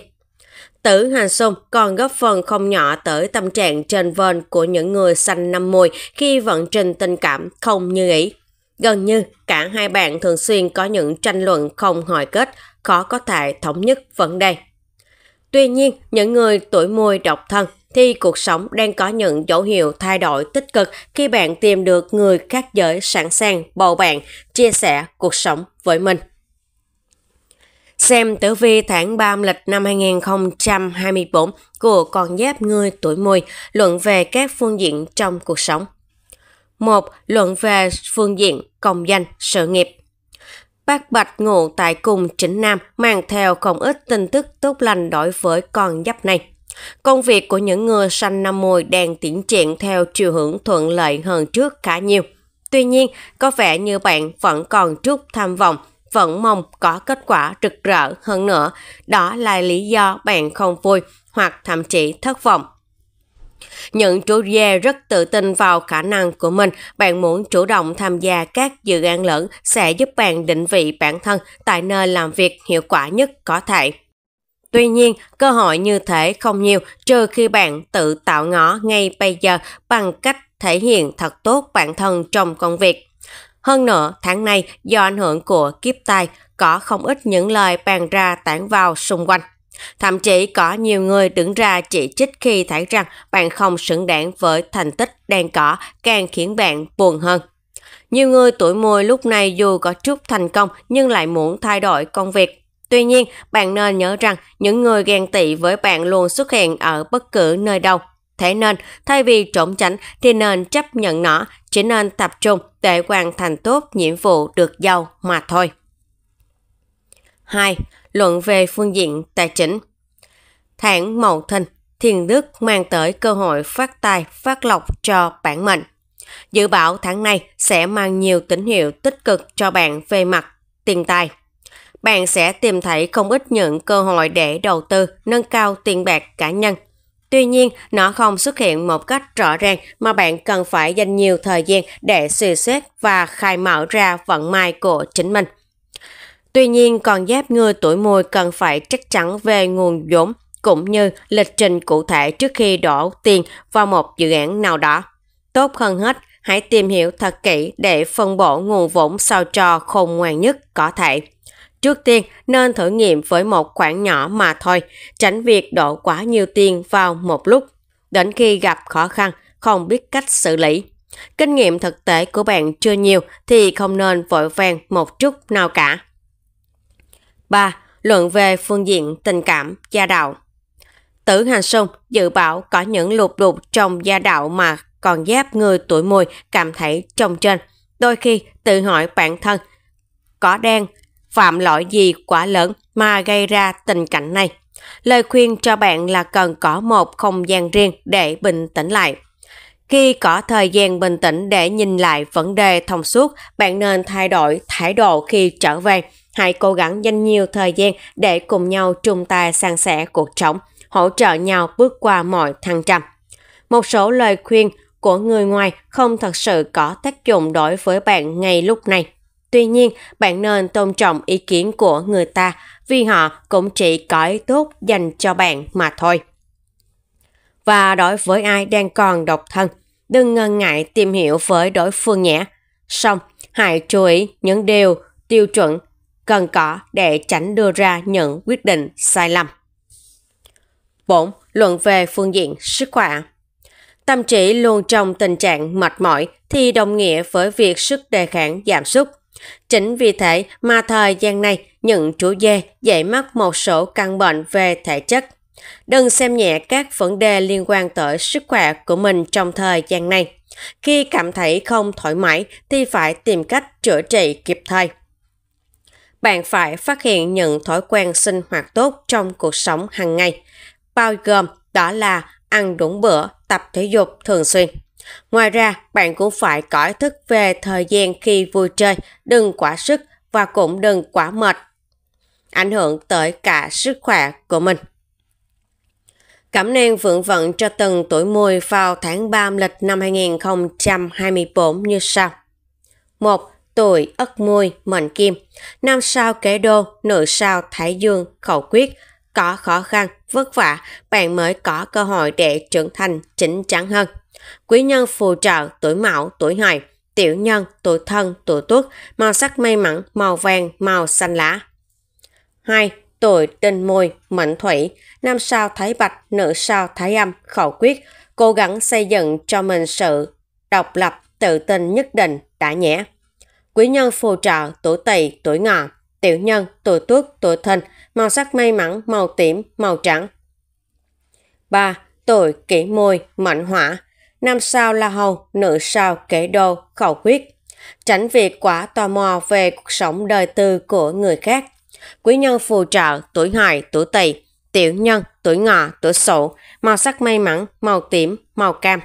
Tử Hành xung còn góp phần không nhỏ tới tâm trạng trên vên của những người xanh năm mùi khi vận trình tình cảm không như ý. Gần như cả hai bạn thường xuyên có những tranh luận không hồi kết, khó có thể thống nhất vấn đề. Tuy nhiên, những người tuổi mùi độc thân thì cuộc sống đang có những dấu hiệu thay đổi tích cực khi bạn tìm được người khác giới sẵn sàng bầu bạn chia sẻ cuộc sống với mình. Xem tử vi tháng 3 âm lịch năm 2024 của con giáp người tuổi mùi luận về các phương diện trong cuộc sống. 1. Luận về phương diện công danh, sự nghiệp. Bác Bạch ngủ tại cùng chính Nam mang theo không ít tin tức tốt lành đối với con giáp này. Công việc của những người sanh năm mùi đang tiến triển theo chiều hướng thuận lợi hơn trước khá nhiều. Tuy nhiên, có vẻ như bạn vẫn còn chút tham vọng, vẫn mong có kết quả rực rỡ hơn nữa. Đó là lý do bạn không vui hoặc thậm chí thất vọng. Những chủ dê rất tự tin vào khả năng của mình, bạn muốn chủ động tham gia các dự án lớn sẽ giúp bạn định vị bản thân tại nơi làm việc hiệu quả nhất có thể. Tuy nhiên, cơ hội như thế không nhiều trừ khi bạn tự tạo ngõ ngay bây giờ bằng cách thể hiện thật tốt bản thân trong công việc. Hơn nữa, tháng này do ảnh hưởng của kiếp tai, có không ít những lời bàn ra tản vào xung quanh. Thậm chí có nhiều người đứng ra chỉ trích khi thấy rằng bạn không xứng đáng với thành tích đang có càng khiến bạn buồn hơn. Nhiều người tuổi mùi lúc này dù có chút thành công nhưng lại muốn thay đổi công việc. Tuy nhiên, bạn nên nhớ rằng những người ghen tị với bạn luôn xuất hiện ở bất cứ nơi đâu. Thế nên, thay vì trốn tránh thì nên chấp nhận nó, chỉ nên tập trung để hoàn thành tốt nhiệm vụ được giao mà thôi. 2. Luận về phương diện tài chính Tháng Mậu Thìn, Thiên Đức mang tới cơ hội phát tài, phát lộc cho bản mệnh. Dự báo tháng này sẽ mang nhiều tín hiệu tích cực cho bạn về mặt tiền tài bạn sẽ tìm thấy không ít những cơ hội để đầu tư, nâng cao tiền bạc cá nhân. Tuy nhiên, nó không xuất hiện một cách rõ ràng mà bạn cần phải dành nhiều thời gian để suy xét và khai mở ra vận may của chính mình. Tuy nhiên, còn giáp người tuổi mùi cần phải chắc chắn về nguồn vốn cũng như lịch trình cụ thể trước khi đổ tiền vào một dự án nào đó. Tốt hơn hết, hãy tìm hiểu thật kỹ để phân bổ nguồn vốn sao cho khôn ngoan nhất có thể. Trước tiên, nên thử nghiệm với một khoản nhỏ mà thôi, tránh việc đổ quá nhiều tiền vào một lúc. Đến khi gặp khó khăn, không biết cách xử lý. Kinh nghiệm thực tế của bạn chưa nhiều thì không nên vội vàng một chút nào cả. 3. Luận về phương diện tình cảm, gia đạo Tử Hành Sung dự báo có những lục đục trong gia đạo mà còn giáp người tuổi mùi cảm thấy trông trên. Đôi khi tự hỏi bản thân có đang phạm lỗi gì quả lớn mà gây ra tình cảnh này. Lời khuyên cho bạn là cần có một không gian riêng để bình tĩnh lại. Khi có thời gian bình tĩnh để nhìn lại vấn đề thông suốt, bạn nên thay đổi thái độ khi trở về. Hãy cố gắng dành nhiều thời gian để cùng nhau chung tay san sẻ cuộc sống, hỗ trợ nhau bước qua mọi thăng trầm. Một số lời khuyên của người ngoài không thật sự có tác dụng đối với bạn ngay lúc này. Tuy nhiên, bạn nên tôn trọng ý kiến của người ta vì họ cũng chỉ có ý tốt dành cho bạn mà thôi. Và đối với ai đang còn độc thân, đừng ngần ngại tìm hiểu với đối phương nhé. Xong, hãy chú ý những điều, tiêu chuẩn cần có để tránh đưa ra những quyết định sai lầm. 4. Luận về phương diện sức khỏe Tâm trí luôn trong tình trạng mệt mỏi thì đồng nghĩa với việc sức đề kháng giảm sút. Chính vì thế mà thời gian này những chủ dê dạy mắc một số căn bệnh về thể chất. Đừng xem nhẹ các vấn đề liên quan tới sức khỏe của mình trong thời gian này. Khi cảm thấy không thoải mái thì phải tìm cách chữa trị kịp thời. Bạn phải phát hiện những thói quen sinh hoạt tốt trong cuộc sống hàng ngày, bao gồm đó là ăn đúng bữa, tập thể dục thường xuyên. Ngoài ra, bạn cũng phải có ý thức về thời gian khi vui chơi, đừng quá sức và cũng đừng quá mệt. Ảnh hưởng tới cả sức khỏe của mình. cảm nang vượng vận cho từng tuổi mùi vào tháng 3 lịch năm 2024 như sau. 1. Tuổi Ất Mùi, Mệnh Kim. nam sao Kế Đô, nữ sao Thái Dương, Khẩu Quyết. Có khó khăn, vất vả, bạn mới có cơ hội để trưởng thành, chính chắn hơn. Quý nhân phù trợ tuổi mão, tuổi hợi, tiểu nhân, tuổi thân, tuổi tuất, màu sắc may mắn, màu vàng, màu xanh lá. 2. Tuổi tinh môi mệnh thủy, nam sao thái bạch, nữ sao thái âm, khẩu quyết, cố gắng xây dựng cho mình sự độc lập, tự tin nhất định, đã nhẽ. Quý nhân phù trợ tuổi tỵ, tuổi ngọ, tiểu nhân, tuổi tuất, tuổi thân màu sắc may mắn, màu tím, màu trắng. 3. Tuổi kỷ môi mệnh hỏa, nam sao la hầu, nữ sao kể đô, khẩu quyết. Tránh việc quá tò mò về cuộc sống đời tư của người khác. Quý nhân phù trợ tuổi hài tuổi tỵ, tiểu nhân, tuổi ngọ, tuổi sổ, màu sắc may mắn, màu tím, màu cam.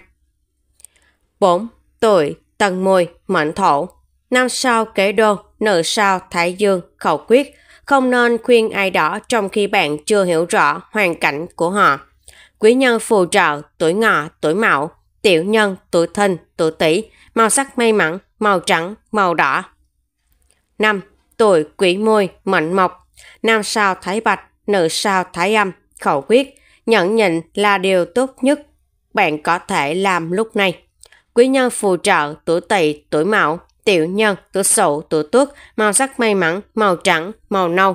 4. Tuổi tân Mùi, Mệnh Thổ nam sao Kế Đô, Nữ sao Thái Dương, Khẩu Quyết không nên khuyên ai đó trong khi bạn chưa hiểu rõ hoàn cảnh của họ. Quý nhân phù trợ tuổi ngọ, tuổi mão, tiểu nhân, tuổi thìn tuổi tỷ, màu sắc may mắn, màu trắng, màu đỏ. 5. Tuổi quỷ môi, mệnh mộc, nam sao thái bạch, nữ sao thái âm, khẩu quyết, nhẫn nhịn là điều tốt nhất bạn có thể làm lúc này. Quý nhân phù trợ tuổi tỵ, tuổi mão, tiểu nhân, tuổi sửu, tuổi tuất, màu sắc may mắn, màu trắng, màu nâu.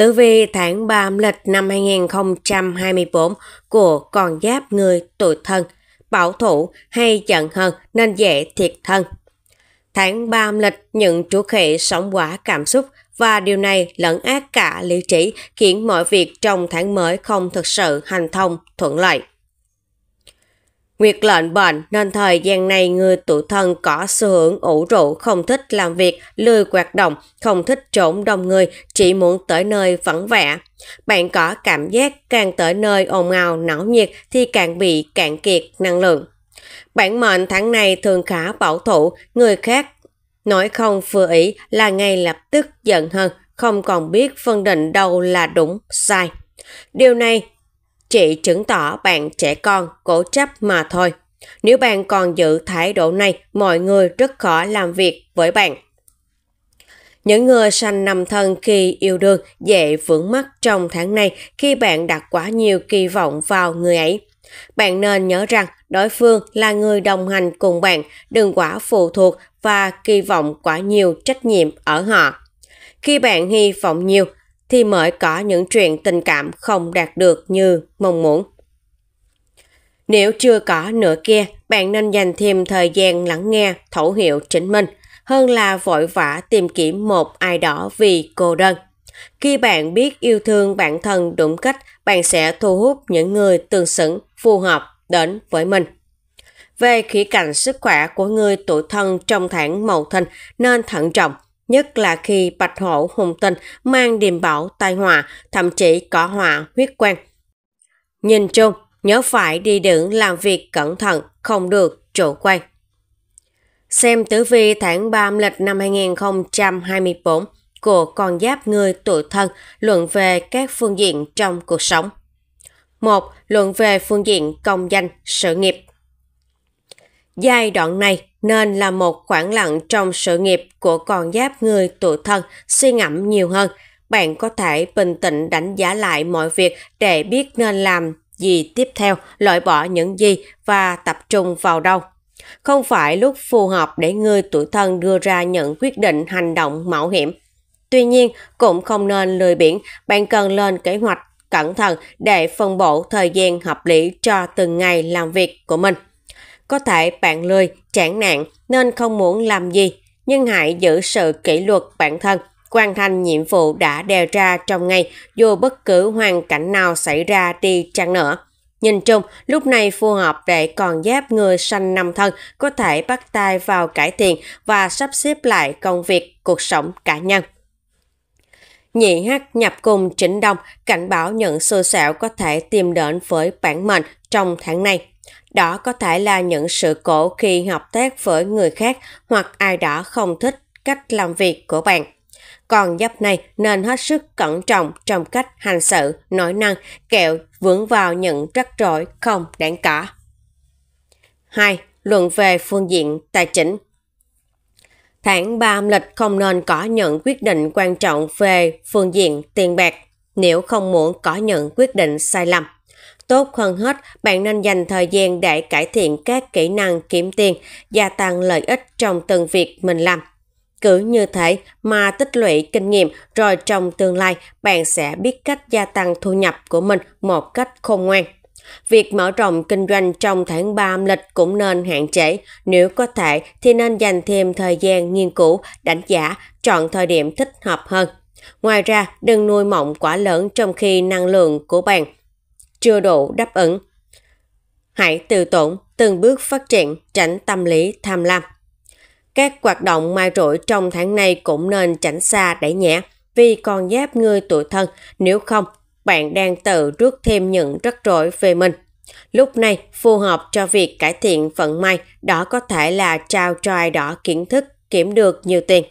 Tử vi tháng 3 âm lịch năm 2024 của con giáp người tuổi thân, bảo thủ hay giận hờn nên dễ thiệt thân. Tháng 3 âm lịch những chủ khệ sống quả cảm xúc và điều này lẫn ác cả lý trí khiến mọi việc trong tháng mới không thực sự hành thông thuận lợi. Nguyệt lệnh bệnh nên thời gian này người tụ thân có xu hướng ủ rũ, không thích làm việc, lười hoạt động, không thích trốn đông người, chỉ muốn tới nơi vắng vẻ. Bạn có cảm giác càng tới nơi ồn ào, náo nhiệt thì càng bị cạn kiệt năng lượng. Bản mệnh tháng này thường khá bảo thủ, người khác nói không vừa ý là ngay lập tức giận hơn, không còn biết phân định đâu là đúng, sai. Điều này chỉ chứng tỏ bạn trẻ con, cố chấp mà thôi. Nếu bạn còn giữ thái độ này, mọi người rất khó làm việc với bạn. Những người sanh nằm thân khi yêu đương dễ vướng mắc trong tháng này khi bạn đặt quá nhiều kỳ vọng vào người ấy. Bạn nên nhớ rằng đối phương là người đồng hành cùng bạn, đừng quá phụ thuộc và kỳ vọng quá nhiều trách nhiệm ở họ. Khi bạn hy vọng nhiều, thì mới có những chuyện tình cảm không đạt được như mong muốn. Nếu chưa có nửa kia, bạn nên dành thêm thời gian lắng nghe, thấu hiểu chính mình, hơn là vội vã tìm kiếm một ai đó vì cô đơn. Khi bạn biết yêu thương bản thân đúng cách, bạn sẽ thu hút những người tương xứng, phù hợp đến với mình. Về khía cạnh sức khỏe của người tuổi thân trong tháng mậu thìn nên thận trọng nhất là khi bạch hổ hùng tinh mang điềm bảo tai họa, thậm chí có họa huyết quang. Nhìn chung, nhớ phải đi đứng làm việc cẩn thận, không được chủ quan. Xem tử vi tháng 3 âm lịch năm 2024 của con giáp người tuổi thân luận về các phương diện trong cuộc sống. một Luận về phương diện công danh, sự nghiệp. Giai đoạn này, nên là một khoảng lặng trong sự nghiệp của con giáp người tuổi thân suy ngẫm nhiều hơn. Bạn có thể bình tĩnh đánh giá lại mọi việc để biết nên làm gì tiếp theo, loại bỏ những gì và tập trung vào đâu. Không phải lúc phù hợp để người tuổi thân đưa ra những quyết định hành động mạo hiểm. Tuy nhiên, cũng không nên lười biển, bạn cần lên kế hoạch cẩn thận để phân bổ thời gian hợp lý cho từng ngày làm việc của mình. Có thể bạn lười, chán nạn nên không muốn làm gì, nhưng hãy giữ sự kỷ luật bản thân, hoàn thành nhiệm vụ đã đề ra trong ngày dù bất cứ hoàn cảnh nào xảy ra đi chăng nữa. Nhìn chung, lúc này phù hợp để còn giáp người sanh năm thân có thể bắt tay vào cải thiện và sắp xếp lại công việc, cuộc sống cá nhân. Nhị hắc nhập cùng chỉnh đông cảnh báo những xui xẻo có thể tìm đến với bản mệnh trong tháng này. Đó có thể là những sự cổ khi hợp tác với người khác hoặc ai đó không thích cách làm việc của bạn. Còn giáp này nên hết sức cẩn trọng trong cách hành sự, nói năng, kẹo vướng vào những rắc rối không đáng cả. 2. Luận về phương diện tài chính Tháng 3 âm lịch không nên có những quyết định quan trọng về phương diện tiền bạc nếu không muốn có những quyết định sai lầm. Tốt hơn hết, bạn nên dành thời gian để cải thiện các kỹ năng kiếm tiền, gia tăng lợi ích trong từng việc mình làm. Cứ như thế mà tích lũy kinh nghiệm rồi trong tương lai bạn sẽ biết cách gia tăng thu nhập của mình một cách khôn ngoan. Việc mở rộng kinh doanh trong tháng 3 âm lịch cũng nên hạn chế, nếu có thể thì nên dành thêm thời gian nghiên cứu, đánh giá, chọn thời điểm thích hợp hơn. Ngoài ra, đừng nuôi mộng quá lớn trong khi năng lượng của bạn – chưa đủ đáp ứng. Hãy tự tổn, từng bước phát triển, tránh tâm lý tham lam. Các hoạt động mai rủi trong tháng này cũng nên tránh xa để nhẹ vì còn giáp người tuổi thân, nếu không bạn đang tự rước thêm những rắc rối về mình. Lúc này, phù hợp cho việc cải thiện vận may, đó có thể là trao cho ai đó kiến thức, kiếm được nhiều tiền.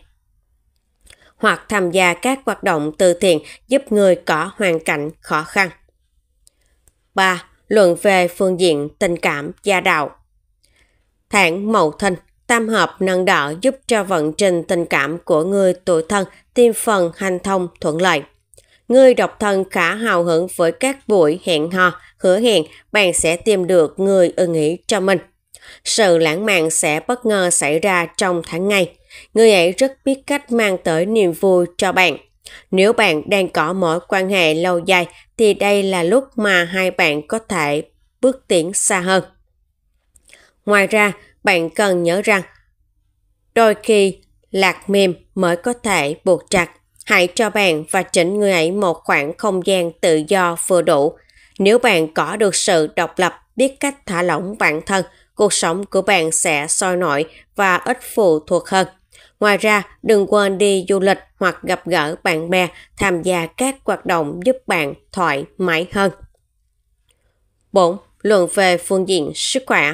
Hoặc tham gia các hoạt động từ thiện giúp người có hoàn cảnh khó khăn. 3 luận về phương diện tình cảm gia đạo. Tháng Mậu Thìn, tam hợp nâng đỡ giúp cho vận trình tình cảm của người tuổi thân thêm phần hành thông thuận lợi. Người độc thân khá hào hứng với các buổi hẹn hò, hứa hẹn bạn sẽ tìm được người ưng ý cho mình. Sự lãng mạn sẽ bất ngờ xảy ra trong tháng ngày. Người ấy rất biết cách mang tới niềm vui cho bạn – nếu bạn đang có mối quan hệ lâu dài thì đây là lúc mà hai bạn có thể bước tiến xa hơn. Ngoài ra, bạn cần nhớ rằng đôi khi lạc mềm mới có thể buộc chặt. Hãy cho bạn và chính người ấy một khoảng không gian tự do vừa đủ. Nếu bạn có được sự độc lập, biết cách thả lỏng bản thân, cuộc sống của bạn sẽ sôi nổi và ít phụ thuộc hơn. Ngoài ra, đừng quên đi du lịch hoặc gặp gỡ bạn bè, tham gia các hoạt động giúp bạn thoải mái hơn. 4. Luận về phương diện sức khỏe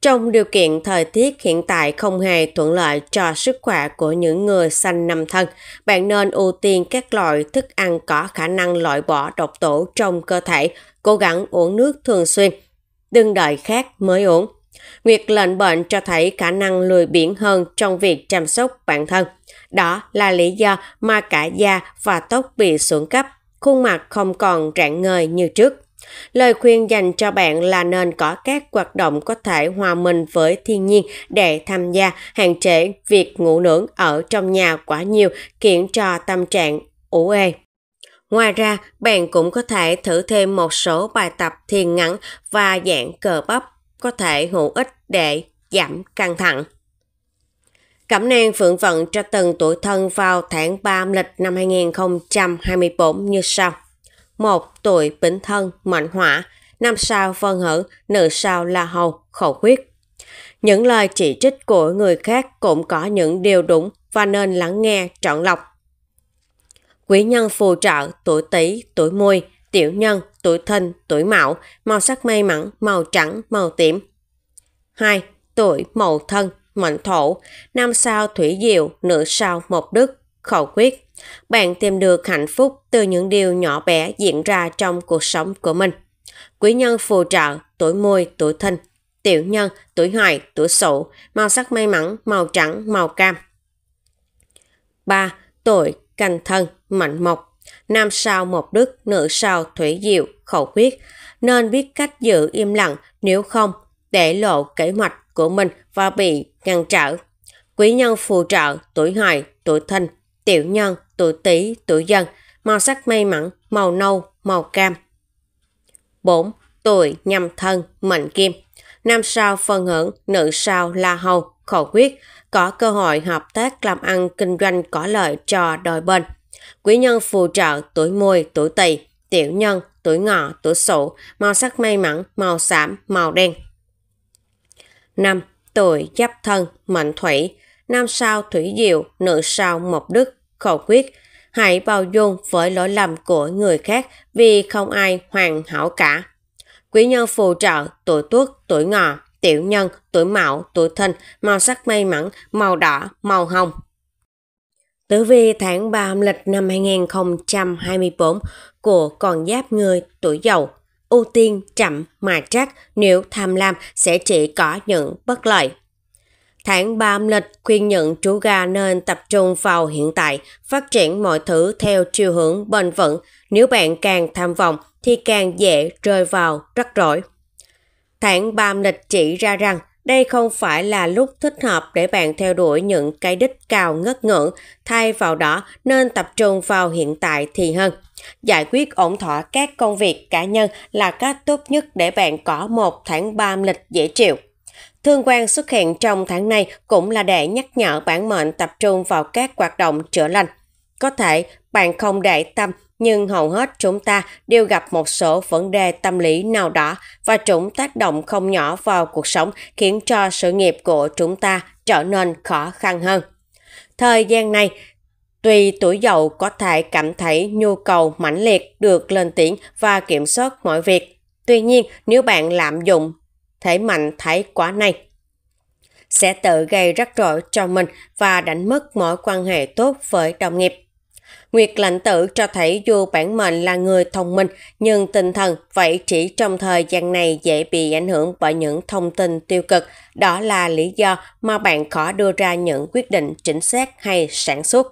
Trong điều kiện thời tiết hiện tại không hề thuận lợi cho sức khỏe của những người sanh năm thân, bạn nên ưu tiên các loại thức ăn có khả năng loại bỏ độc tố trong cơ thể, cố gắng uống nước thường xuyên. Đừng đợi khác mới uống. Nguyệt lệnh bệnh cho thấy khả năng lười biếng hơn trong việc chăm sóc bản thân. Đó là lý do mà cả da và tóc bị xuống cấp, khuôn mặt không còn rạng ngời như trước. Lời khuyên dành cho bạn là nên có các hoạt động có thể hòa mình với thiên nhiên để tham gia hạn chế việc ngủ nướng ở trong nhà quá nhiều khiến cho tâm trạng ủ ê. Ngoài ra, bạn cũng có thể thử thêm một số bài tập thiền ngắn và dạng cờ bắp có thể hữu ích để giảm căng thẳng. Cẩm nang phượng vận cho từng tuổi thân vào tháng 3 âm lịch năm 2024 như sau. một Tuổi bính thân, mệnh hỏa, năm sao phân hữu, nữ sao la hầu, khẩu huyết. Những lời chỉ trích của người khác cũng có những điều đúng và nên lắng nghe trọn lọc. Quý nhân phù trợ tuổi tý, tuổi mùi, tiểu nhân, tuổi thân, tuổi mão, màu sắc may mắn, màu trắng, màu tím. 2. Tuổi mậu thân, mệnh thổ, năm sao thủy diệu, nữ sao mộc đức, khẩu quyết. Bạn tìm được hạnh phúc từ những điều nhỏ bé diễn ra trong cuộc sống của mình. Quý nhân phù trợ, tuổi mùi, tuổi thân tiểu nhân, tuổi hoài tuổi sửu, màu sắc may mắn, màu trắng, màu cam. 3. Tuổi canh thân, mệnh mộc, Nam sao một đức, nữ sao thủy diệu, khẩu quyết, nên biết cách giữ im lặng nếu không để lộ kế hoạch của mình và bị ngăn trở. Quý nhân phù trợ tuổi hợi, tuổi thìn, tiểu nhân, tuổi tý, tuổi dần, màu sắc may mắn, màu nâu, màu cam. 4. Tuổi nhâm thân, mệnh kim. Nam sao phân hưởng, nữ sao la hầu, khẩu quyết, có cơ hội hợp tác làm ăn kinh doanh có lợi cho đôi bên quý nhân phù trợ tuổi mùi, tuổi tỵ, tiểu nhân, tuổi ngọ, tuổi sửu, màu sắc may mắn, màu xám, màu đen. 5. Tuổi giáp thân, mệnh thủy, nam sao thủy diệu, nữ sao mộc đức, khẩu quyết. Hãy bao dung với lỗi lầm của người khác vì không ai hoàn hảo cả. Quý nhân phù trợ tuổi tuất, tuổi ngọ, tiểu nhân, tuổi mão, tuổi thìn, màu sắc may mắn, màu đỏ, màu hồng. Tử vi tháng 3 âm lịch năm 2024 của con giáp người tuổi dậu ưu tiên chậm mà trách nếu tham lam sẽ chỉ có những bất lợi. Tháng 3 âm lịch khuyên nhận chú gà nên tập trung vào hiện tại, phát triển mọi thứ theo chiều hướng bền vững. Nếu bạn càng tham vọng thì càng dễ rơi vào rắc rối. Tháng 3 âm lịch chỉ ra rằng đây không phải là lúc thích hợp để bạn theo đuổi những cái đích cao ngất ngưỡng, thay vào đó nên tập trung vào hiện tại thì hơn. Giải quyết ổn thỏa các công việc cá nhân là cách tốt nhất để bạn có một tháng 3 lịch dễ chịu. Thương quan xuất hiện trong tháng này cũng là để nhắc nhở bản mệnh tập trung vào các hoạt động chữa lành. Có thể bạn không để tâm nhưng hầu hết chúng ta đều gặp một số vấn đề tâm lý nào đó và chúng tác động không nhỏ vào cuộc sống khiến cho sự nghiệp của chúng ta trở nên khó khăn hơn. Thời gian này, Tuy tuổi giàu có thể cảm thấy nhu cầu mãnh liệt được lên tiếng và kiểm soát mọi việc, tuy nhiên nếu bạn lạm dụng thể mạnh thái quá này, sẽ tự gây rắc rối cho mình và đánh mất mối quan hệ tốt với đồng nghiệp. Nguyệt lãnh tử cho thấy dù bản mệnh là người thông minh, nhưng tinh thần vậy chỉ trong thời gian này dễ bị ảnh hưởng bởi những thông tin tiêu cực. Đó là lý do mà bạn khó đưa ra những quyết định chính xác hay sản xuất.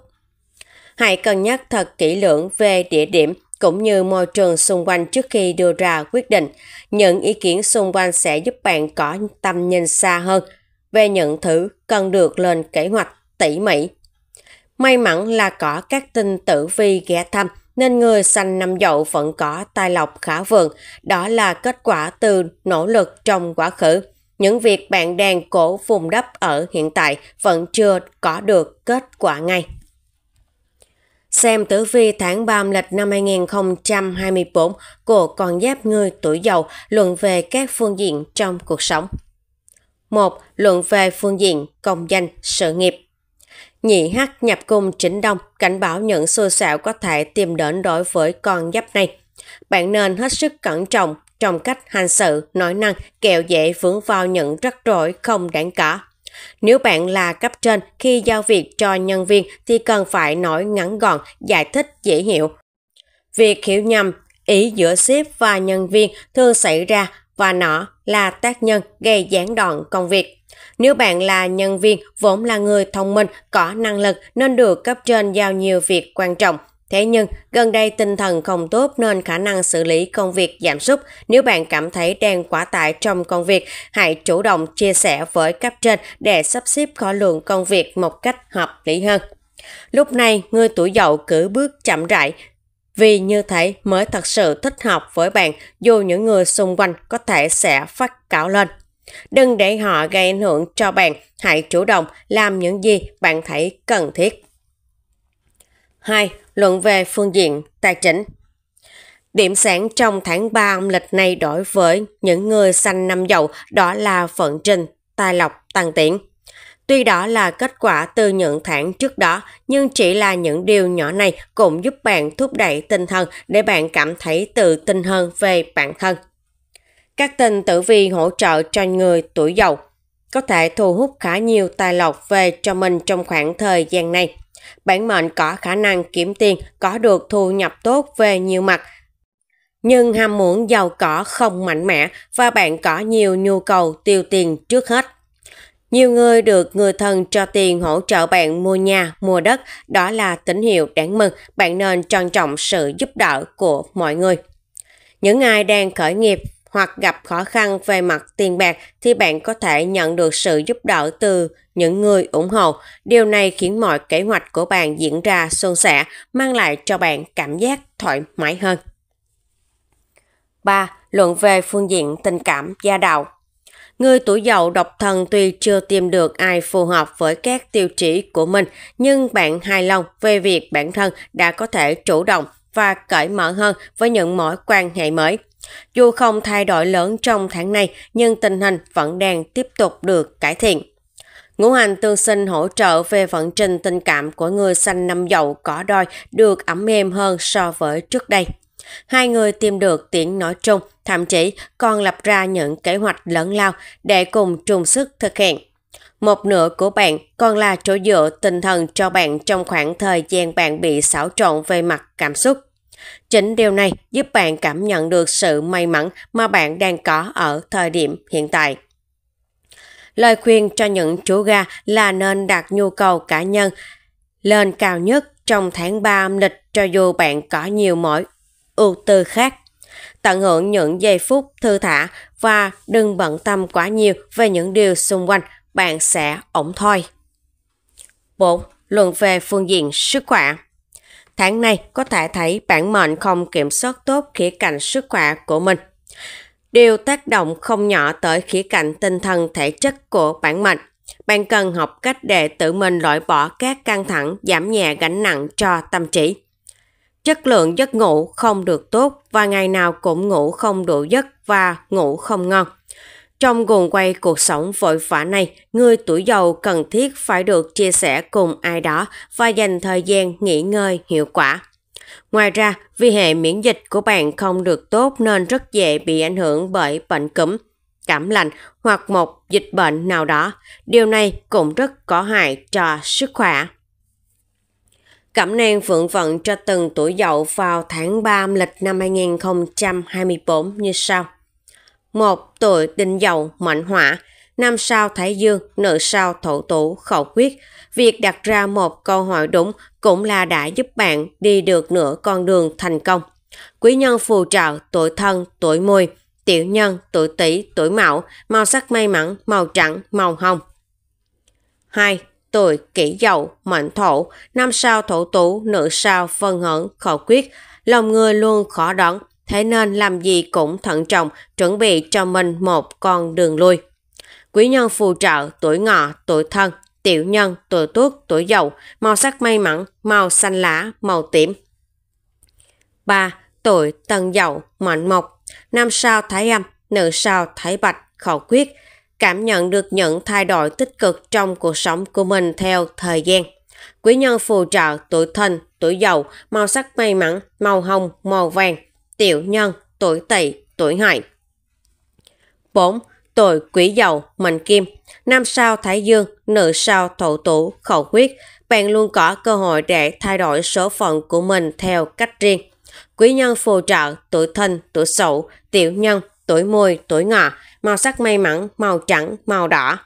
Hãy cân nhắc thật kỹ lưỡng về địa điểm cũng như môi trường xung quanh trước khi đưa ra quyết định. Những ý kiến xung quanh sẽ giúp bạn có tầm nhìn xa hơn về những thứ cần được lên kế hoạch tỉ mỉ May mắn là có các tinh tử vi ghé thăm, nên người sanh năm dậu vẫn có tài lộc khả vượng. Đó là kết quả từ nỗ lực trong quá khứ. Những việc bạn đang cổ vùng đắp ở hiện tại vẫn chưa có được kết quả ngay. Xem tử vi tháng 3 lịch năm 2024 của con giáp người tuổi dậu luận về các phương diện trong cuộc sống. 1. Luận về phương diện công danh, sự nghiệp. Nhị Hắc nhập cung Trịnh Đông cảnh báo những xui xẻo có thể tìm đến đối với con giáp này. Bạn nên hết sức cẩn trọng trong cách hành sự, nói năng, kẹo dễ vướng vào những rắc rối không đáng có. Nếu bạn là cấp trên khi giao việc cho nhân viên thì cần phải nói ngắn gọn, giải thích dễ hiểu. Việc hiểu nhầm ý giữa sếp và nhân viên thường xảy ra và nó là tác nhân gây gián đoạn công việc. Nếu bạn là nhân viên vốn là người thông minh, có năng lực nên được cấp trên giao nhiều việc quan trọng. Thế nhưng, gần đây tinh thần không tốt nên khả năng xử lý công việc giảm sút. Nếu bạn cảm thấy đang quá tải trong công việc, hãy chủ động chia sẻ với cấp trên để sắp xếp khối lượng công việc một cách hợp lý hơn. Lúc này, người tuổi dậu cử bước chậm rãi, vì như thế mới thật sự thích hợp với bạn dù những người xung quanh có thể sẽ phát cáo lên. Đừng để họ gây ảnh hưởng cho bạn, hãy chủ động làm những gì bạn thấy cần thiết. 2. Luận về phương diện tài chính Điểm sáng trong tháng 3 âm lịch này đối với những người sanh năm dậu đó là vận trình, tài lộc, tăng tiến. Tuy đó là kết quả từ những tháng trước đó, nhưng chỉ là những điều nhỏ này cũng giúp bạn thúc đẩy tinh thần để bạn cảm thấy tự tin hơn về bản thân. Các tinh tử vi hỗ trợ cho người tuổi Dậu có thể thu hút khá nhiều tài lộc về cho mình trong khoảng thời gian này. Bản mệnh có khả năng kiếm tiền, có được thu nhập tốt về nhiều mặt, nhưng ham muốn giàu có không mạnh mẽ và bạn có nhiều nhu cầu tiêu tiền trước hết. Nhiều người được người thân cho tiền hỗ trợ bạn mua nhà, mua đất, đó là tín hiệu đáng mừng, bạn nên trân trọng sự giúp đỡ của mọi người. Những ai đang khởi nghiệp hoặc gặp khó khăn về mặt tiền bạc thì bạn có thể nhận được sự giúp đỡ từ những người ủng hộ. Điều này khiến mọi kế hoạch của bạn diễn ra suôn sẻ, mang lại cho bạn cảm giác thoải mái hơn. 3. Luận về phương diện tình cảm gia đạo Người tuổi dậu độc thân tuy chưa tìm được ai phù hợp với các tiêu chí của mình, nhưng bạn hài lòng về việc bản thân đã có thể chủ động và cởi mở hơn với những mối quan hệ mới. Dù không thay đổi lớn trong tháng này, nhưng tình hình vẫn đang tiếp tục được cải thiện. Ngũ hành tương sinh hỗ trợ về vận trình tình cảm của người sanh năm dậu cỏ đôi được ấm êm hơn so với trước đây. Hai người tìm được tiếng nói chung, thậm chí còn lập ra những kế hoạch lớn lao để cùng chung sức thực hiện. Một nửa của bạn còn là chỗ dựa tinh thần cho bạn trong khoảng thời gian bạn bị xáo trộn về mặt cảm xúc. Chính điều này giúp bạn cảm nhận được sự may mắn mà bạn đang có ở thời điểm hiện tại. Lời khuyên cho những chú gà là nên đặt nhu cầu cá nhân lên cao nhất trong tháng 3 âm lịch cho dù bạn có nhiều mỗi ưu tư khác. Tận hưởng những giây phút thư thả và đừng bận tâm quá nhiều về những điều xung quanh, bạn sẽ ổn thôi. 4. Luận về phương diện sức khỏe Tháng này có thể thấy bản mệnh không kiểm soát tốt khía cạnh sức khỏe của mình. Điều tác động không nhỏ tới khía cạnh tinh thần thể chất của bản mệnh. Bạn cần học cách để tự mình loại bỏ các căng thẳng, giảm nhẹ gánh nặng cho tâm trí. Chất lượng giấc ngủ không được tốt và ngày nào cũng ngủ không đủ giấc và ngủ không ngon. Trong guồng quay cuộc sống vội vã này, người tuổi giàu cần thiết phải được chia sẻ cùng ai đó và dành thời gian nghỉ ngơi hiệu quả. Ngoài ra, vì hệ miễn dịch của bạn không được tốt nên rất dễ bị ảnh hưởng bởi bệnh cúm, cảm lạnh hoặc một dịch bệnh nào đó. Điều này cũng rất có hại cho sức khỏe. Cẩm nang phượng vận cho từng tuổi dậu vào tháng 3 âm lịch năm 2024 như sau một tuổi đinh dầu mệnh hỏa năm sao thái dương, nợ sao thổ tủ, khẩu quyết. Việc đặt ra một câu hỏi đúng cũng là đã giúp bạn đi được nửa con đường thành công. Quý nhân phù trợ tuổi thân, tuổi mùi, tiểu nhân, tuổi tỷ tuổi mão, màu sắc may mắn, màu trắng, màu hồng. 2. Tuổi kỷ dậu, mệnh thổ, năm sao thổ tú, nữ sao phân hận, khẩu quyết, lòng người luôn khó đoán, Thế nên làm gì cũng thận trọng, chuẩn bị cho mình một con đường lui. Quý nhân phù trợ, tuổi ngọ, tuổi thân, tiểu nhân, tuổi tuất tuổi dậu, màu sắc may mắn, màu xanh lá, màu tím. 3. Tuổi tân dậu, mệnh mộc, năm sao thái âm, nữ sao thái bạch, khẩu quyết, cảm nhận được những thay đổi tích cực trong cuộc sống của mình theo thời gian. Quý nhân phù trợ tuổi thân, tuổi dậu, màu sắc may mắn, màu hồng, màu vàng tiểu nhân, tuổi tỵ, tuổi hại 4. Tuổi quỷ dậu, mệnh kim, nam sao thái dương, nữ sao thổ tủ, khẩu huyết, bạn luôn có cơ hội để thay đổi số phận của mình theo cách riêng. Quý nhân phù trợ, tuổi thân, tuổi sậu, tiểu nhân, tuổi mùi, tuổi ngọ, màu sắc may mắn, màu trắng, màu đỏ.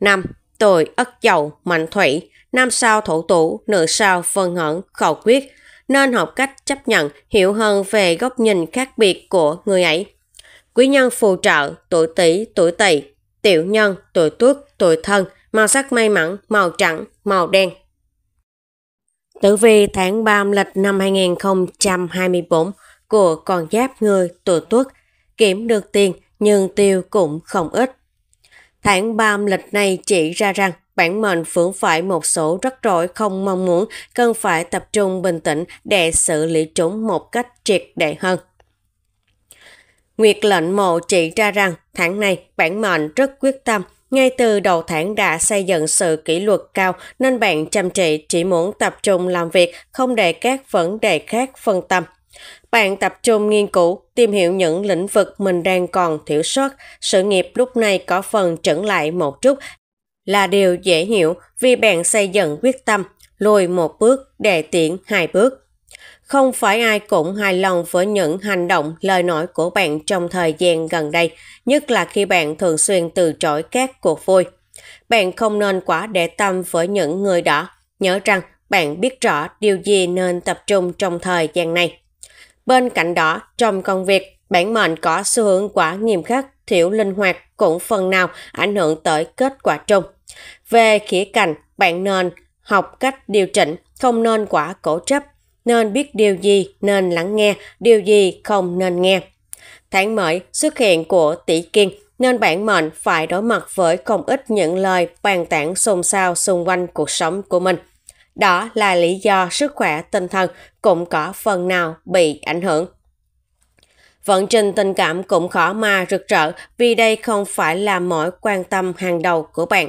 5. Tuổi ất dậu, mệnh thủy, nam sao thổ tủ, nữ sao phân hận, khẩu quyết, nên học cách chấp nhận, hiểu hơn về góc nhìn khác biệt của người ấy. Quý nhân phù trợ, tuổi tỷ, tuổi tỵ, tiểu nhân, tuổi tuất, tuổi thân, màu sắc may mắn, màu trắng, màu đen. Tử vi tháng 3 lịch năm 2024 của con giáp người tuổi tuất kiếm được tiền nhưng tiêu cũng không ít. Tháng 3 lịch này chỉ ra rằng Bản mệnh vướng phải một số rắc rối không mong muốn, cần phải tập trung bình tĩnh để xử lý chúng một cách triệt để hơn. Nguyệt lệnh mộ chỉ ra rằng tháng này bản mệnh rất quyết tâm, ngay từ đầu tháng đã xây dựng sự kỷ luật cao nên bạn chăm chỉ chỉ muốn tập trung làm việc, không để các vấn đề khác phân tâm. Bạn tập trung nghiên cứu, tìm hiểu những lĩnh vực mình đang còn thiếu sót. Sự nghiệp lúc này có phần trở lại một chút là điều dễ hiểu vì bạn xây dựng quyết tâm lùi một bước để tiện hai bước. Không phải ai cũng hài lòng với những hành động, lời nói của bạn trong thời gian gần đây, nhất là khi bạn thường xuyên từ chối các cuộc vui. Bạn không nên quá để tâm với những người đó. Nhớ rằng bạn biết rõ điều gì nên tập trung trong thời gian này. Bên cạnh đó, trong công việc, Bản mệnh có xu hướng quá nghiêm khắc, thiểu linh hoạt cũng phần nào ảnh hưởng tới kết quả chung. Về khía cạnh, bạn nên học cách điều chỉnh, không nên quá cổ chấp, nên biết điều gì nên lắng nghe, điều gì không nên nghe. Tháng mới, xuất hiện của tỷ kiên nên bản mệnh phải đối mặt với không ít những lời bàn tản xôn xao xung quanh cuộc sống của mình. Đó là lý do sức khỏe tinh thần cũng có phần nào bị ảnh hưởng. Vận trình tình cảm cũng khó mà rực rỡ vì đây không phải là mối quan tâm hàng đầu của bạn.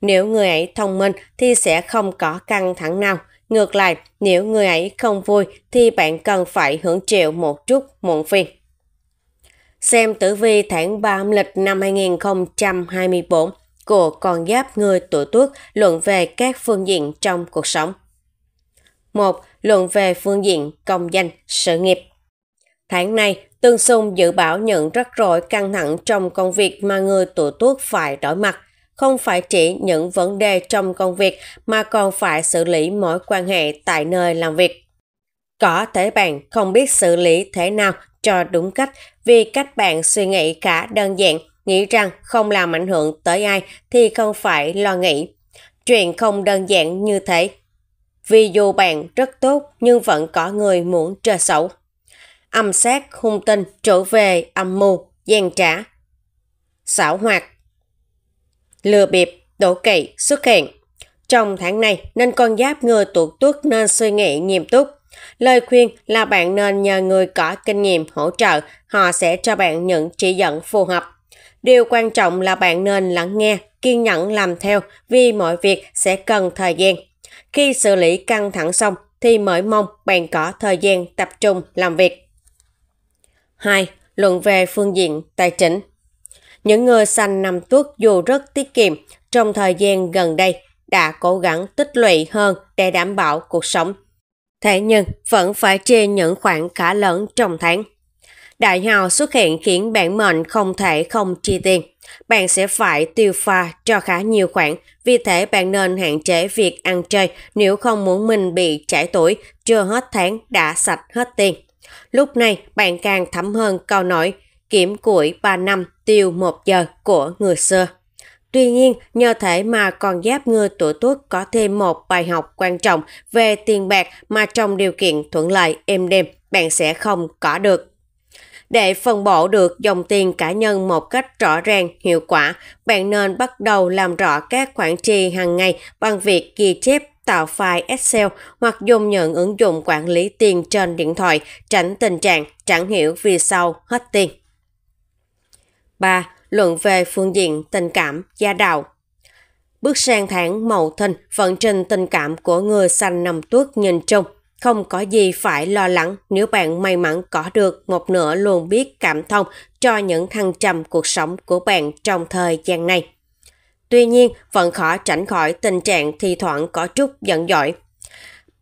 Nếu người ấy thông minh thì sẽ không có căng thẳng nào. Ngược lại, nếu người ấy không vui thì bạn cần phải hưởng chịu một chút muộn phiền. Xem tử vi tháng 3 âm lịch năm 2024 của con giáp người tuổi tuất luận về các phương diện trong cuộc sống. 1. Luận về phương diện công danh, sự nghiệp. Tháng này, Tương Sung dự bảo những rắc rối căng thẳng trong công việc mà người tuổi Tuất phải đối mặt, không phải chỉ những vấn đề trong công việc mà còn phải xử lý mối quan hệ tại nơi làm việc. Có thể bạn không biết xử lý thế nào cho đúng cách vì cách bạn suy nghĩ khá đơn giản, nghĩ rằng không làm ảnh hưởng tới ai thì không phải lo nghĩ. Chuyện không đơn giản như thế. Vì dù bạn rất tốt nhưng vẫn có người muốn trơ xấu âm sát, hung tinh, trở về, âm mưu, gian trả. Xảo hoạt Lừa bịp, đổ kỵ xuất hiện. Trong tháng này nên con giáp người tuột tuất nên suy nghĩ nghiêm túc. Lời khuyên là bạn nên nhờ người có kinh nghiệm hỗ trợ, họ sẽ cho bạn những chỉ dẫn phù hợp. Điều quan trọng là bạn nên lắng nghe, kiên nhẫn làm theo vì mọi việc sẽ cần thời gian. Khi xử lý căng thẳng xong thì mới mong bạn có thời gian tập trung làm việc. 2. Luận về phương diện tài chính Những người xanh nằm tuất dù rất tiết kiệm, trong thời gian gần đây đã cố gắng tích lũy hơn để đảm bảo cuộc sống. Thế nhưng vẫn phải chia những khoản khá lớn trong tháng. Đại hào xuất hiện khiến bạn mệnh không thể không chi tiền. Bạn sẽ phải tiêu pha cho khá nhiều khoản, vì thế bạn nên hạn chế việc ăn chơi nếu không muốn mình bị trải tuổi, chưa hết tháng đã sạch hết tiền. Lúc này bạn càng thấm hơn câu nói kiểm củi 3 năm tiêu 1 giờ của người xưa. Tuy nhiên, nhờ thể mà còn giáp ngư tuổi tuất có thêm một bài học quan trọng về tiền bạc mà trong điều kiện thuận lợi êm đềm bạn sẽ không có được. Để phân bổ được dòng tiền cá nhân một cách rõ ràng, hiệu quả, bạn nên bắt đầu làm rõ các khoản chi hàng ngày bằng việc ghi chép tạo file Excel hoặc dùng những ứng dụng quản lý tiền trên điện thoại, tránh tình trạng chẳng hiểu vì sao hết tiền. 3. Luận về phương diện tình cảm, gia đạo, Bước sang tháng Mậu Thìn, vận trình tình cảm của người sanh năm Tuất nhìn chung. Không có gì phải lo lắng nếu bạn may mắn có được một nửa luôn biết cảm thông cho những thăng trầm cuộc sống của bạn trong thời gian này. Tuy nhiên, vẫn khó tránh khỏi tình trạng thi thoảng có chút giận dỗi.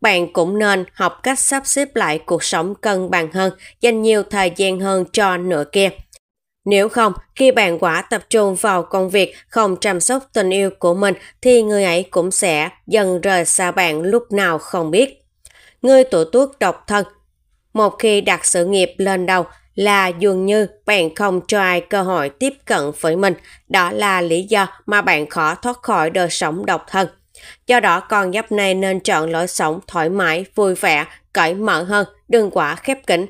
Bạn cũng nên học cách sắp xếp lại cuộc sống cân bằng hơn, dành nhiều thời gian hơn cho nửa kia. Nếu không, khi bạn quả tập trung vào công việc, không chăm sóc tình yêu của mình thì người ấy cũng sẽ dần rời xa bạn lúc nào không biết. Người tuổi tuốt độc thân một khi đặt sự nghiệp lên đầu là dường như bạn không cho ai cơ hội tiếp cận với mình. Đó là lý do mà bạn khó thoát khỏi đời sống độc thân. Do đó con giáp này nên chọn lối sống thoải mái, vui vẻ, cởi mở hơn, đừng quá khép kín.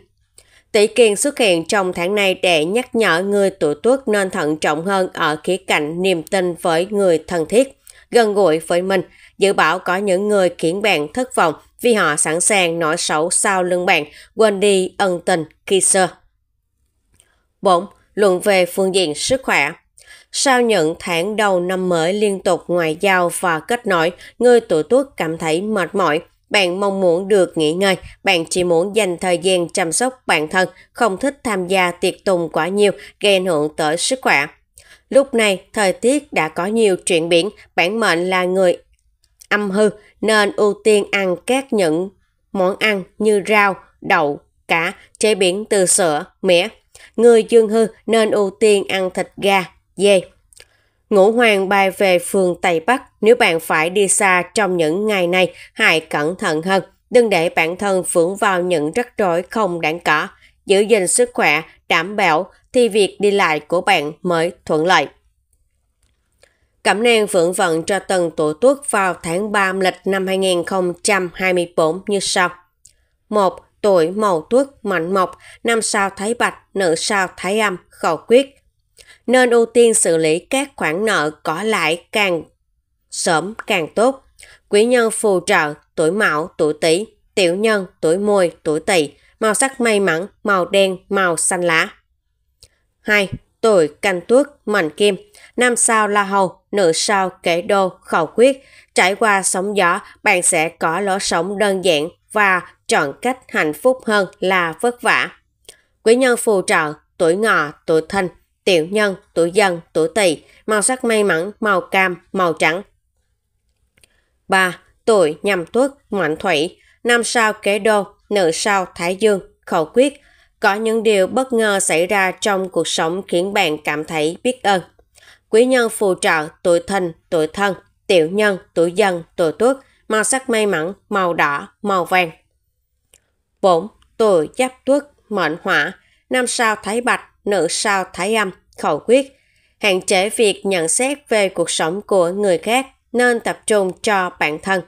Tỷ kiên xuất hiện trong tháng này để nhắc nhở người tuổi tuất nên thận trọng hơn ở khía cạnh niềm tin với người thân thiết, gần gũi với mình. Dự bảo có những người khiến bạn thất vọng vì họ sẵn sàng nói xấu sau lưng bạn, quên đi ân tình khi xưa. 4. Luận về phương diện sức khỏe sau những tháng đầu năm mới liên tục ngoại giao và kết nối, người tuổi tuất cảm thấy mệt mỏi. Bạn mong muốn được nghỉ ngơi, bạn chỉ muốn dành thời gian chăm sóc bản thân, không thích tham gia tiệc tùng quá nhiều gây ảnh hưởng tới sức khỏe. Lúc này, thời tiết đã có nhiều chuyển biến, bản mệnh là người âm hư nên ưu tiên ăn các những món ăn như rau, đậu, cá, chế biến từ sữa, mía người dương hư nên ưu tiên ăn thịt gà, dê. Ngũ Hoàng bay về phường Tây Bắc, nếu bạn phải đi xa trong những ngày này, hãy cẩn thận hơn. Đừng để bản thân vướng vào những rắc rối không đáng có. Giữ gìn sức khỏe, đảm bảo thì việc đi lại của bạn mới thuận lợi. Cẩm nang vượng vận cho từng tuổi tuất vào tháng 3 lịch năm 2024 như sau. 1 tuổi mậu tuất mạnh mộc, năm sao thái bạch, nữ sao thái âm, khẩu quyết. Nên ưu tiên xử lý các khoản nợ có lại càng sớm càng tốt. Quý nhân phù trợ, tuổi mão, tuổi tỵ, tiểu nhân, tuổi mùi, tuổi tỵ, màu sắc may mắn, màu đen, màu xanh lá. 2. Tuổi canh tuất, mạnh kim, năm sao la hầu, nữ sao kể đô, khẩu quyết. Trải qua sóng gió, bạn sẽ có lỗ sống đơn giản và chọn cách hạnh phúc hơn là vất vả. Quý nhân phù trợ, tuổi ngọ, tuổi thìn, tiểu nhân, tuổi dần, tuổi tỵ, màu sắc may mắn, màu cam, màu trắng. 3. Tuổi nhâm tuất, mệnh thủy, năm sao kế đô, nữ sao thái dương, khẩu quyết. Có những điều bất ngờ xảy ra trong cuộc sống khiến bạn cảm thấy biết ơn. Quý nhân phù trợ, tuổi thìn, tuổi thân, tiểu nhân, tuổi dần, tuổi tuất, màu sắc may mắn, màu đỏ, màu vàng bổn, tuổi giáp tuất, mệnh hỏa, nam sao thái bạch, nữ sao thái âm, khẩu quyết. Hạn chế việc nhận xét về cuộc sống của người khác nên tập trung cho bản thân.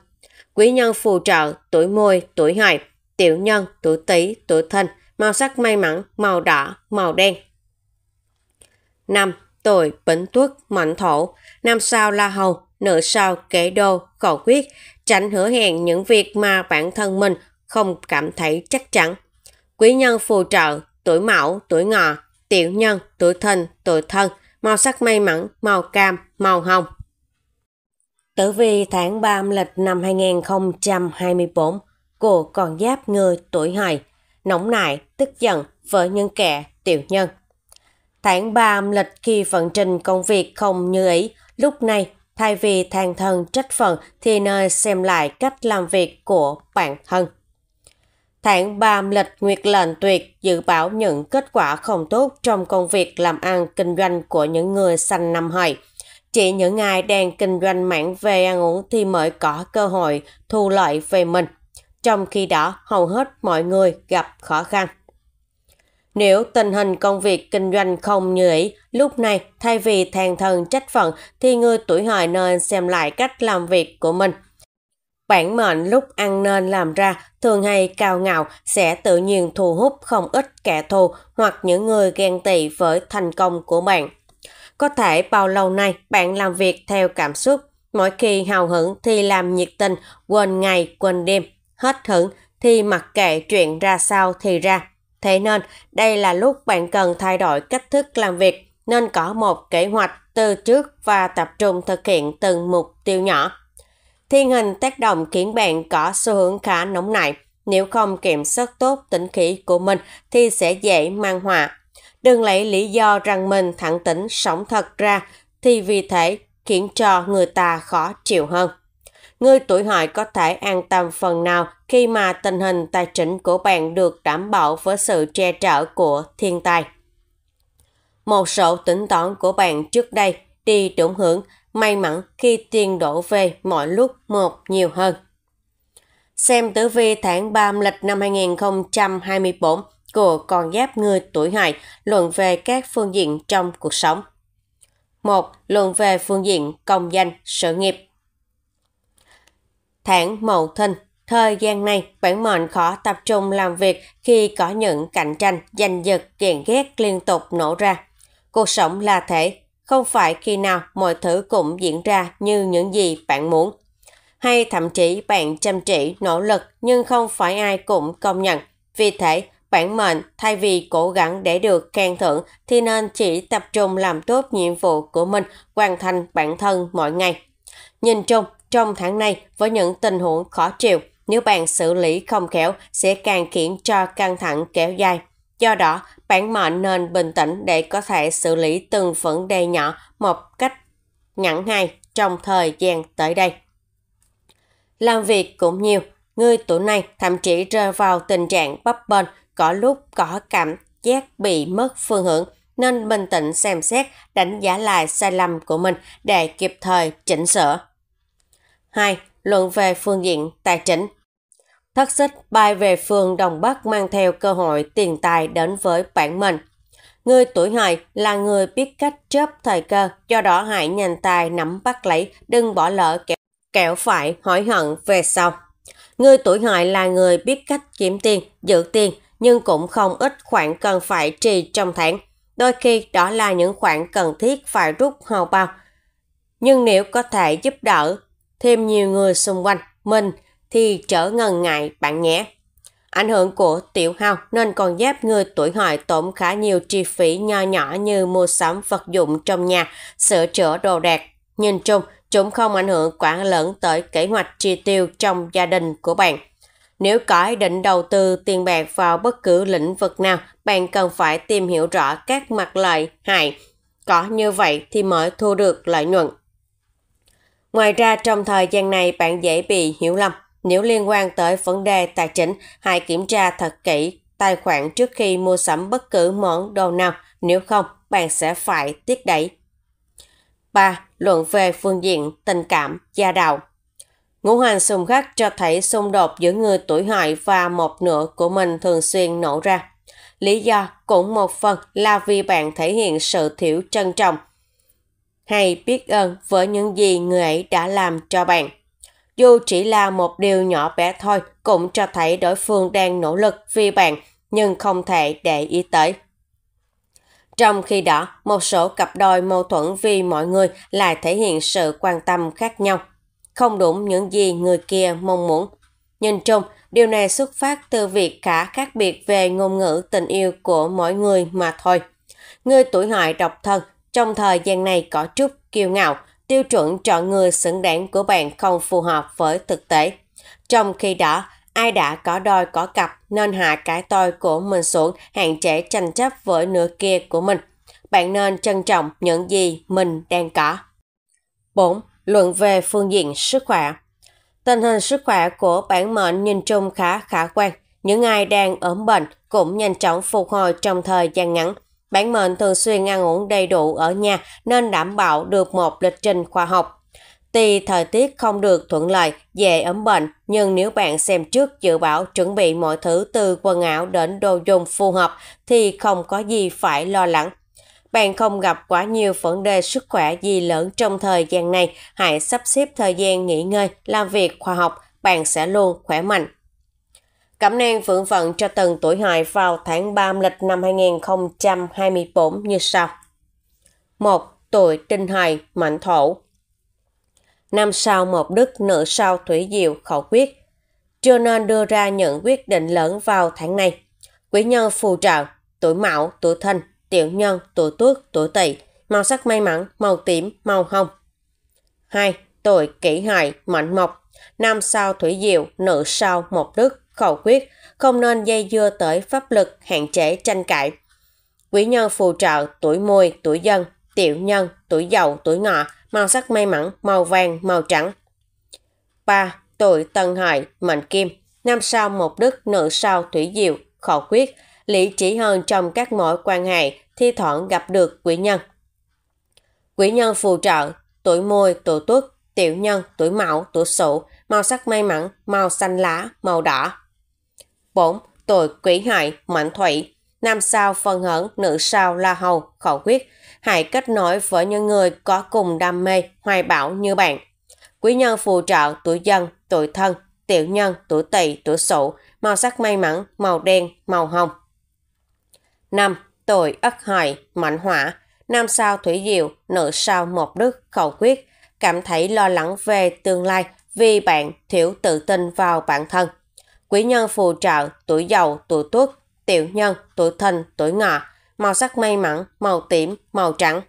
Quý nhân phù trợ tuổi môi, tuổi hợi, tiểu nhân, tuổi tý, tuổi thân màu sắc may mắn, màu đỏ, màu đen. năm Tuổi Bính Tuất, Mệnh Thổ, Nam sao La Hầu, Nữ sao Kế Đô, Khẩu Quyết, tránh hứa hẹn những việc mà bản thân mình không cảm thấy chắc chắn. Quý nhân phù trợ, tuổi mão, tuổi ngọ, tiểu nhân, tuổi thân, tuổi thân, màu sắc may mắn, màu cam, màu hồng. Tử vi tháng 3 âm lịch năm 2024 của con giáp người tuổi hợi, nóng nảy, tức giận với những kẻ tiểu nhân. Tháng 3 âm lịch khi vận trình công việc không như ý, lúc này thay vì than thân trách phận thì nơi xem lại cách làm việc của bản thân. Tháng 3 lịch Nguyệt lệnh tuyệt dự báo những kết quả không tốt trong công việc làm ăn kinh doanh của những người sanh năm hợi. Chỉ những ai đang kinh doanh mảng về ăn uống thì mới có cơ hội thu lợi về mình. Trong khi đó, hầu hết mọi người gặp khó khăn. Nếu tình hình công việc kinh doanh không như ý, lúc này thay vì than thần trách phận thì người tuổi hợi nên xem lại cách làm việc của mình – Bản mệnh lúc ăn nên làm ra thường hay cao ngạo sẽ tự nhiên thu hút không ít kẻ thù hoặc những người ghen tị với thành công của bạn. Có thể bao lâu nay bạn làm việc theo cảm xúc, mỗi khi hào hứng thì làm nhiệt tình, quên ngày quên đêm, hết hứng thì mặc kệ chuyện ra sao thì ra. Thế nên đây là lúc bạn cần thay đổi cách thức làm việc nên có một kế hoạch từ trước và tập trung thực hiện từng mục tiêu nhỏ Thiên hình tác động khiến bạn có xu hướng khá nóng nảy. Nếu không kiểm soát tốt tính khí của mình thì sẽ dễ mang họa. Đừng lấy lý do rằng mình thẳng tính sống thật ra thì vì thế khiến cho người ta khó chịu hơn. Người tuổi hợi có thể an tâm phần nào khi mà tình hình tài chính của bạn được đảm bảo với sự che chở của thiên tài. Một số tính toán của bạn trước đây đi đúng hướng may mắn khi tiền đổ về mọi lúc một nhiều hơn. Xem tử vi tháng 3 lịch năm 2024 của con giáp người tuổi hợi luận về các phương diện trong cuộc sống. 1. Luận về phương diện công danh, sự nghiệp. Tháng Mậu Thìn Thời gian này, bản mệnh khó tập trung làm việc khi có những cạnh tranh, giành giật, kiện ghét liên tục nổ ra. Cuộc sống là thể, không phải khi nào mọi thứ cũng diễn ra như những gì bạn muốn. Hay thậm chí bạn chăm chỉ, nỗ lực nhưng không phải ai cũng công nhận. Vì thế, bản mệnh thay vì cố gắng để được khen thưởng thì nên chỉ tập trung làm tốt nhiệm vụ của mình, hoàn thành bản thân mỗi ngày. Nhìn chung, trong tháng này với những tình huống khó chịu, nếu bạn xử lý không khéo sẽ càng khiến cho căng thẳng kéo dài. Do đó, bạn mệnh nên bình tĩnh để có thể xử lý từng vấn đề nhỏ một cách ngắn ngay trong thời gian tới đây. Làm việc cũng nhiều, người tuổi này thậm chí rơi vào tình trạng bấp bênh, có lúc có cảm giác bị mất phương hướng nên bình tĩnh xem xét, đánh giá lại sai lầm của mình để kịp thời chỉnh sửa. 2. Luận về phương diện tài chính – thất xích bay về phường đồng Bắc mang theo cơ hội tiền tài đến với bản mình. Người tuổi hợi là người biết cách chớp thời cơ, do đó hãy nhanh tài nắm bắt lấy, đừng bỏ lỡ kẻo, kẻo phải hỏi hận về sau. Người tuổi hợi là người biết cách kiếm tiền, giữ tiền, nhưng cũng không ít khoản cần phải trì trong tháng. Đôi khi đó là những khoản cần thiết phải rút hào bao. Nhưng nếu có thể giúp đỡ thêm nhiều người xung quanh, mình – thì trở ngần ngại bạn nhé. Ảnh hưởng của tiểu hao nên còn giáp người tuổi hợi tốn khá nhiều chi phí nho nhỏ như mua sắm vật dụng trong nhà, sửa chữa đồ đạc. Nhìn chung, chúng không ảnh hưởng quá lớn tới kế hoạch chi tiêu trong gia đình của bạn. Nếu có ý định đầu tư tiền bạc vào bất cứ lĩnh vực nào, bạn cần phải tìm hiểu rõ các mặt lợi, hại. Có như vậy thì mới thu được lợi nhuận. Ngoài ra trong thời gian này bạn dễ bị hiểu lầm nếu liên quan tới vấn đề tài chính, hãy kiểm tra thật kỹ tài khoản trước khi mua sắm bất cứ món đồ nào, nếu không bạn sẽ phải tiết đẩy. 3. Luận về phương diện tình cảm, gia đạo Ngũ hành xung khắc cho thấy xung đột giữa người tuổi hợi và một nửa của mình thường xuyên nổ ra. Lý do cũng một phần là vì bạn thể hiện sự thiểu trân trọng hay biết ơn với những gì người ấy đã làm cho bạn. Dù chỉ là một điều nhỏ bé thôi cũng cho thấy đối phương đang nỗ lực vì bạn nhưng không thể để ý tới. Trong khi đó, một số cặp đôi mâu thuẫn vì mọi người lại thể hiện sự quan tâm khác nhau, không đúng những gì người kia mong muốn. Nhìn chung, điều này xuất phát từ việc cả khác biệt về ngôn ngữ tình yêu của mỗi người mà thôi. Người tuổi hại độc thân trong thời gian này có chút kiêu ngạo, tiêu chuẩn chọn người xứng đáng của bạn không phù hợp với thực tế. Trong khi đó, ai đã có đôi có cặp nên hạ cái tôi của mình xuống hạn chế tranh chấp với nửa kia của mình. Bạn nên trân trọng những gì mình đang có. 4. Luận về phương diện sức khỏe Tình hình sức khỏe của bản mệnh nhìn chung khá khả quan. Những ai đang ốm bệnh cũng nhanh chóng phục hồi trong thời gian ngắn. Bản mệnh thường xuyên ăn uống đầy đủ ở nhà nên đảm bảo được một lịch trình khoa học. Tuy thời tiết không được thuận lợi, dễ ấm bệnh, nhưng nếu bạn xem trước dự báo chuẩn bị mọi thứ từ quần áo đến đồ dùng phù hợp thì không có gì phải lo lắng. Bạn không gặp quá nhiều vấn đề sức khỏe gì lớn trong thời gian này, hãy sắp xếp thời gian nghỉ ngơi, làm việc khoa học, bạn sẽ luôn khỏe mạnh. Cẩm nang phượng vận cho từng tuổi hợi vào tháng 3 lịch năm 2024 như sau. 1. Tuổi tinh hài mạnh thổ. Năm sao một đức, nữ sao thủy diệu, khẩu quyết. Cho nên đưa ra những quyết định lớn vào tháng này. Quý nhân phù trợ, tuổi mão, tuổi thân tiểu nhân, tuổi tuất, tuổi tỵ, màu sắc may mắn, màu tím, màu hồng. 2. Tuổi kỷ hợi, mệnh mộc. Nam sao thủy diệu, nữ sao một đức, khẩu quyết, không nên dây dưa tới pháp lực, hạn chế tranh cãi. Quý nhân phù trợ tuổi mùi, tuổi dân, tiểu nhân, tuổi dậu, tuổi ngọ, màu sắc may mắn, màu vàng, màu trắng. 3. Tuổi tân hợi, mệnh kim, năm sao một đức, nữ sao thủy diệu, khẩu quyết, lý chỉ hơn trong các mối quan hệ, thi thoảng gặp được quý nhân. Quý nhân phù trợ, tuổi mùi, tuổi tuất, tiểu nhân, tuổi mão, tuổi sửu, màu sắc may mắn, màu xanh lá, màu đỏ. 4. Tuổi quỷ hại, mạnh thủy. Nam sao phân hẩn, nữ sao la hầu, khẩu quyết. Hãy kết nối với những người có cùng đam mê, hoài bão như bạn. Quý nhân phù trợ tuổi dân, tuổi thân, tiểu nhân, tuổi tỵ, tuổi sửu, màu sắc may mắn, màu đen, màu hồng. 5. Tuổi ất hợi, mạnh hỏa, nam sao thủy diệu, nữ sao một đức, khẩu quyết, cảm thấy lo lắng về tương lai vì bạn thiếu tự tin vào bản thân quý nhân phù trợ, tuổi giàu tuổi tuất, tiểu nhân, tuổi thìn, tuổi ngọ, màu sắc may mắn, màu tím, màu trắng.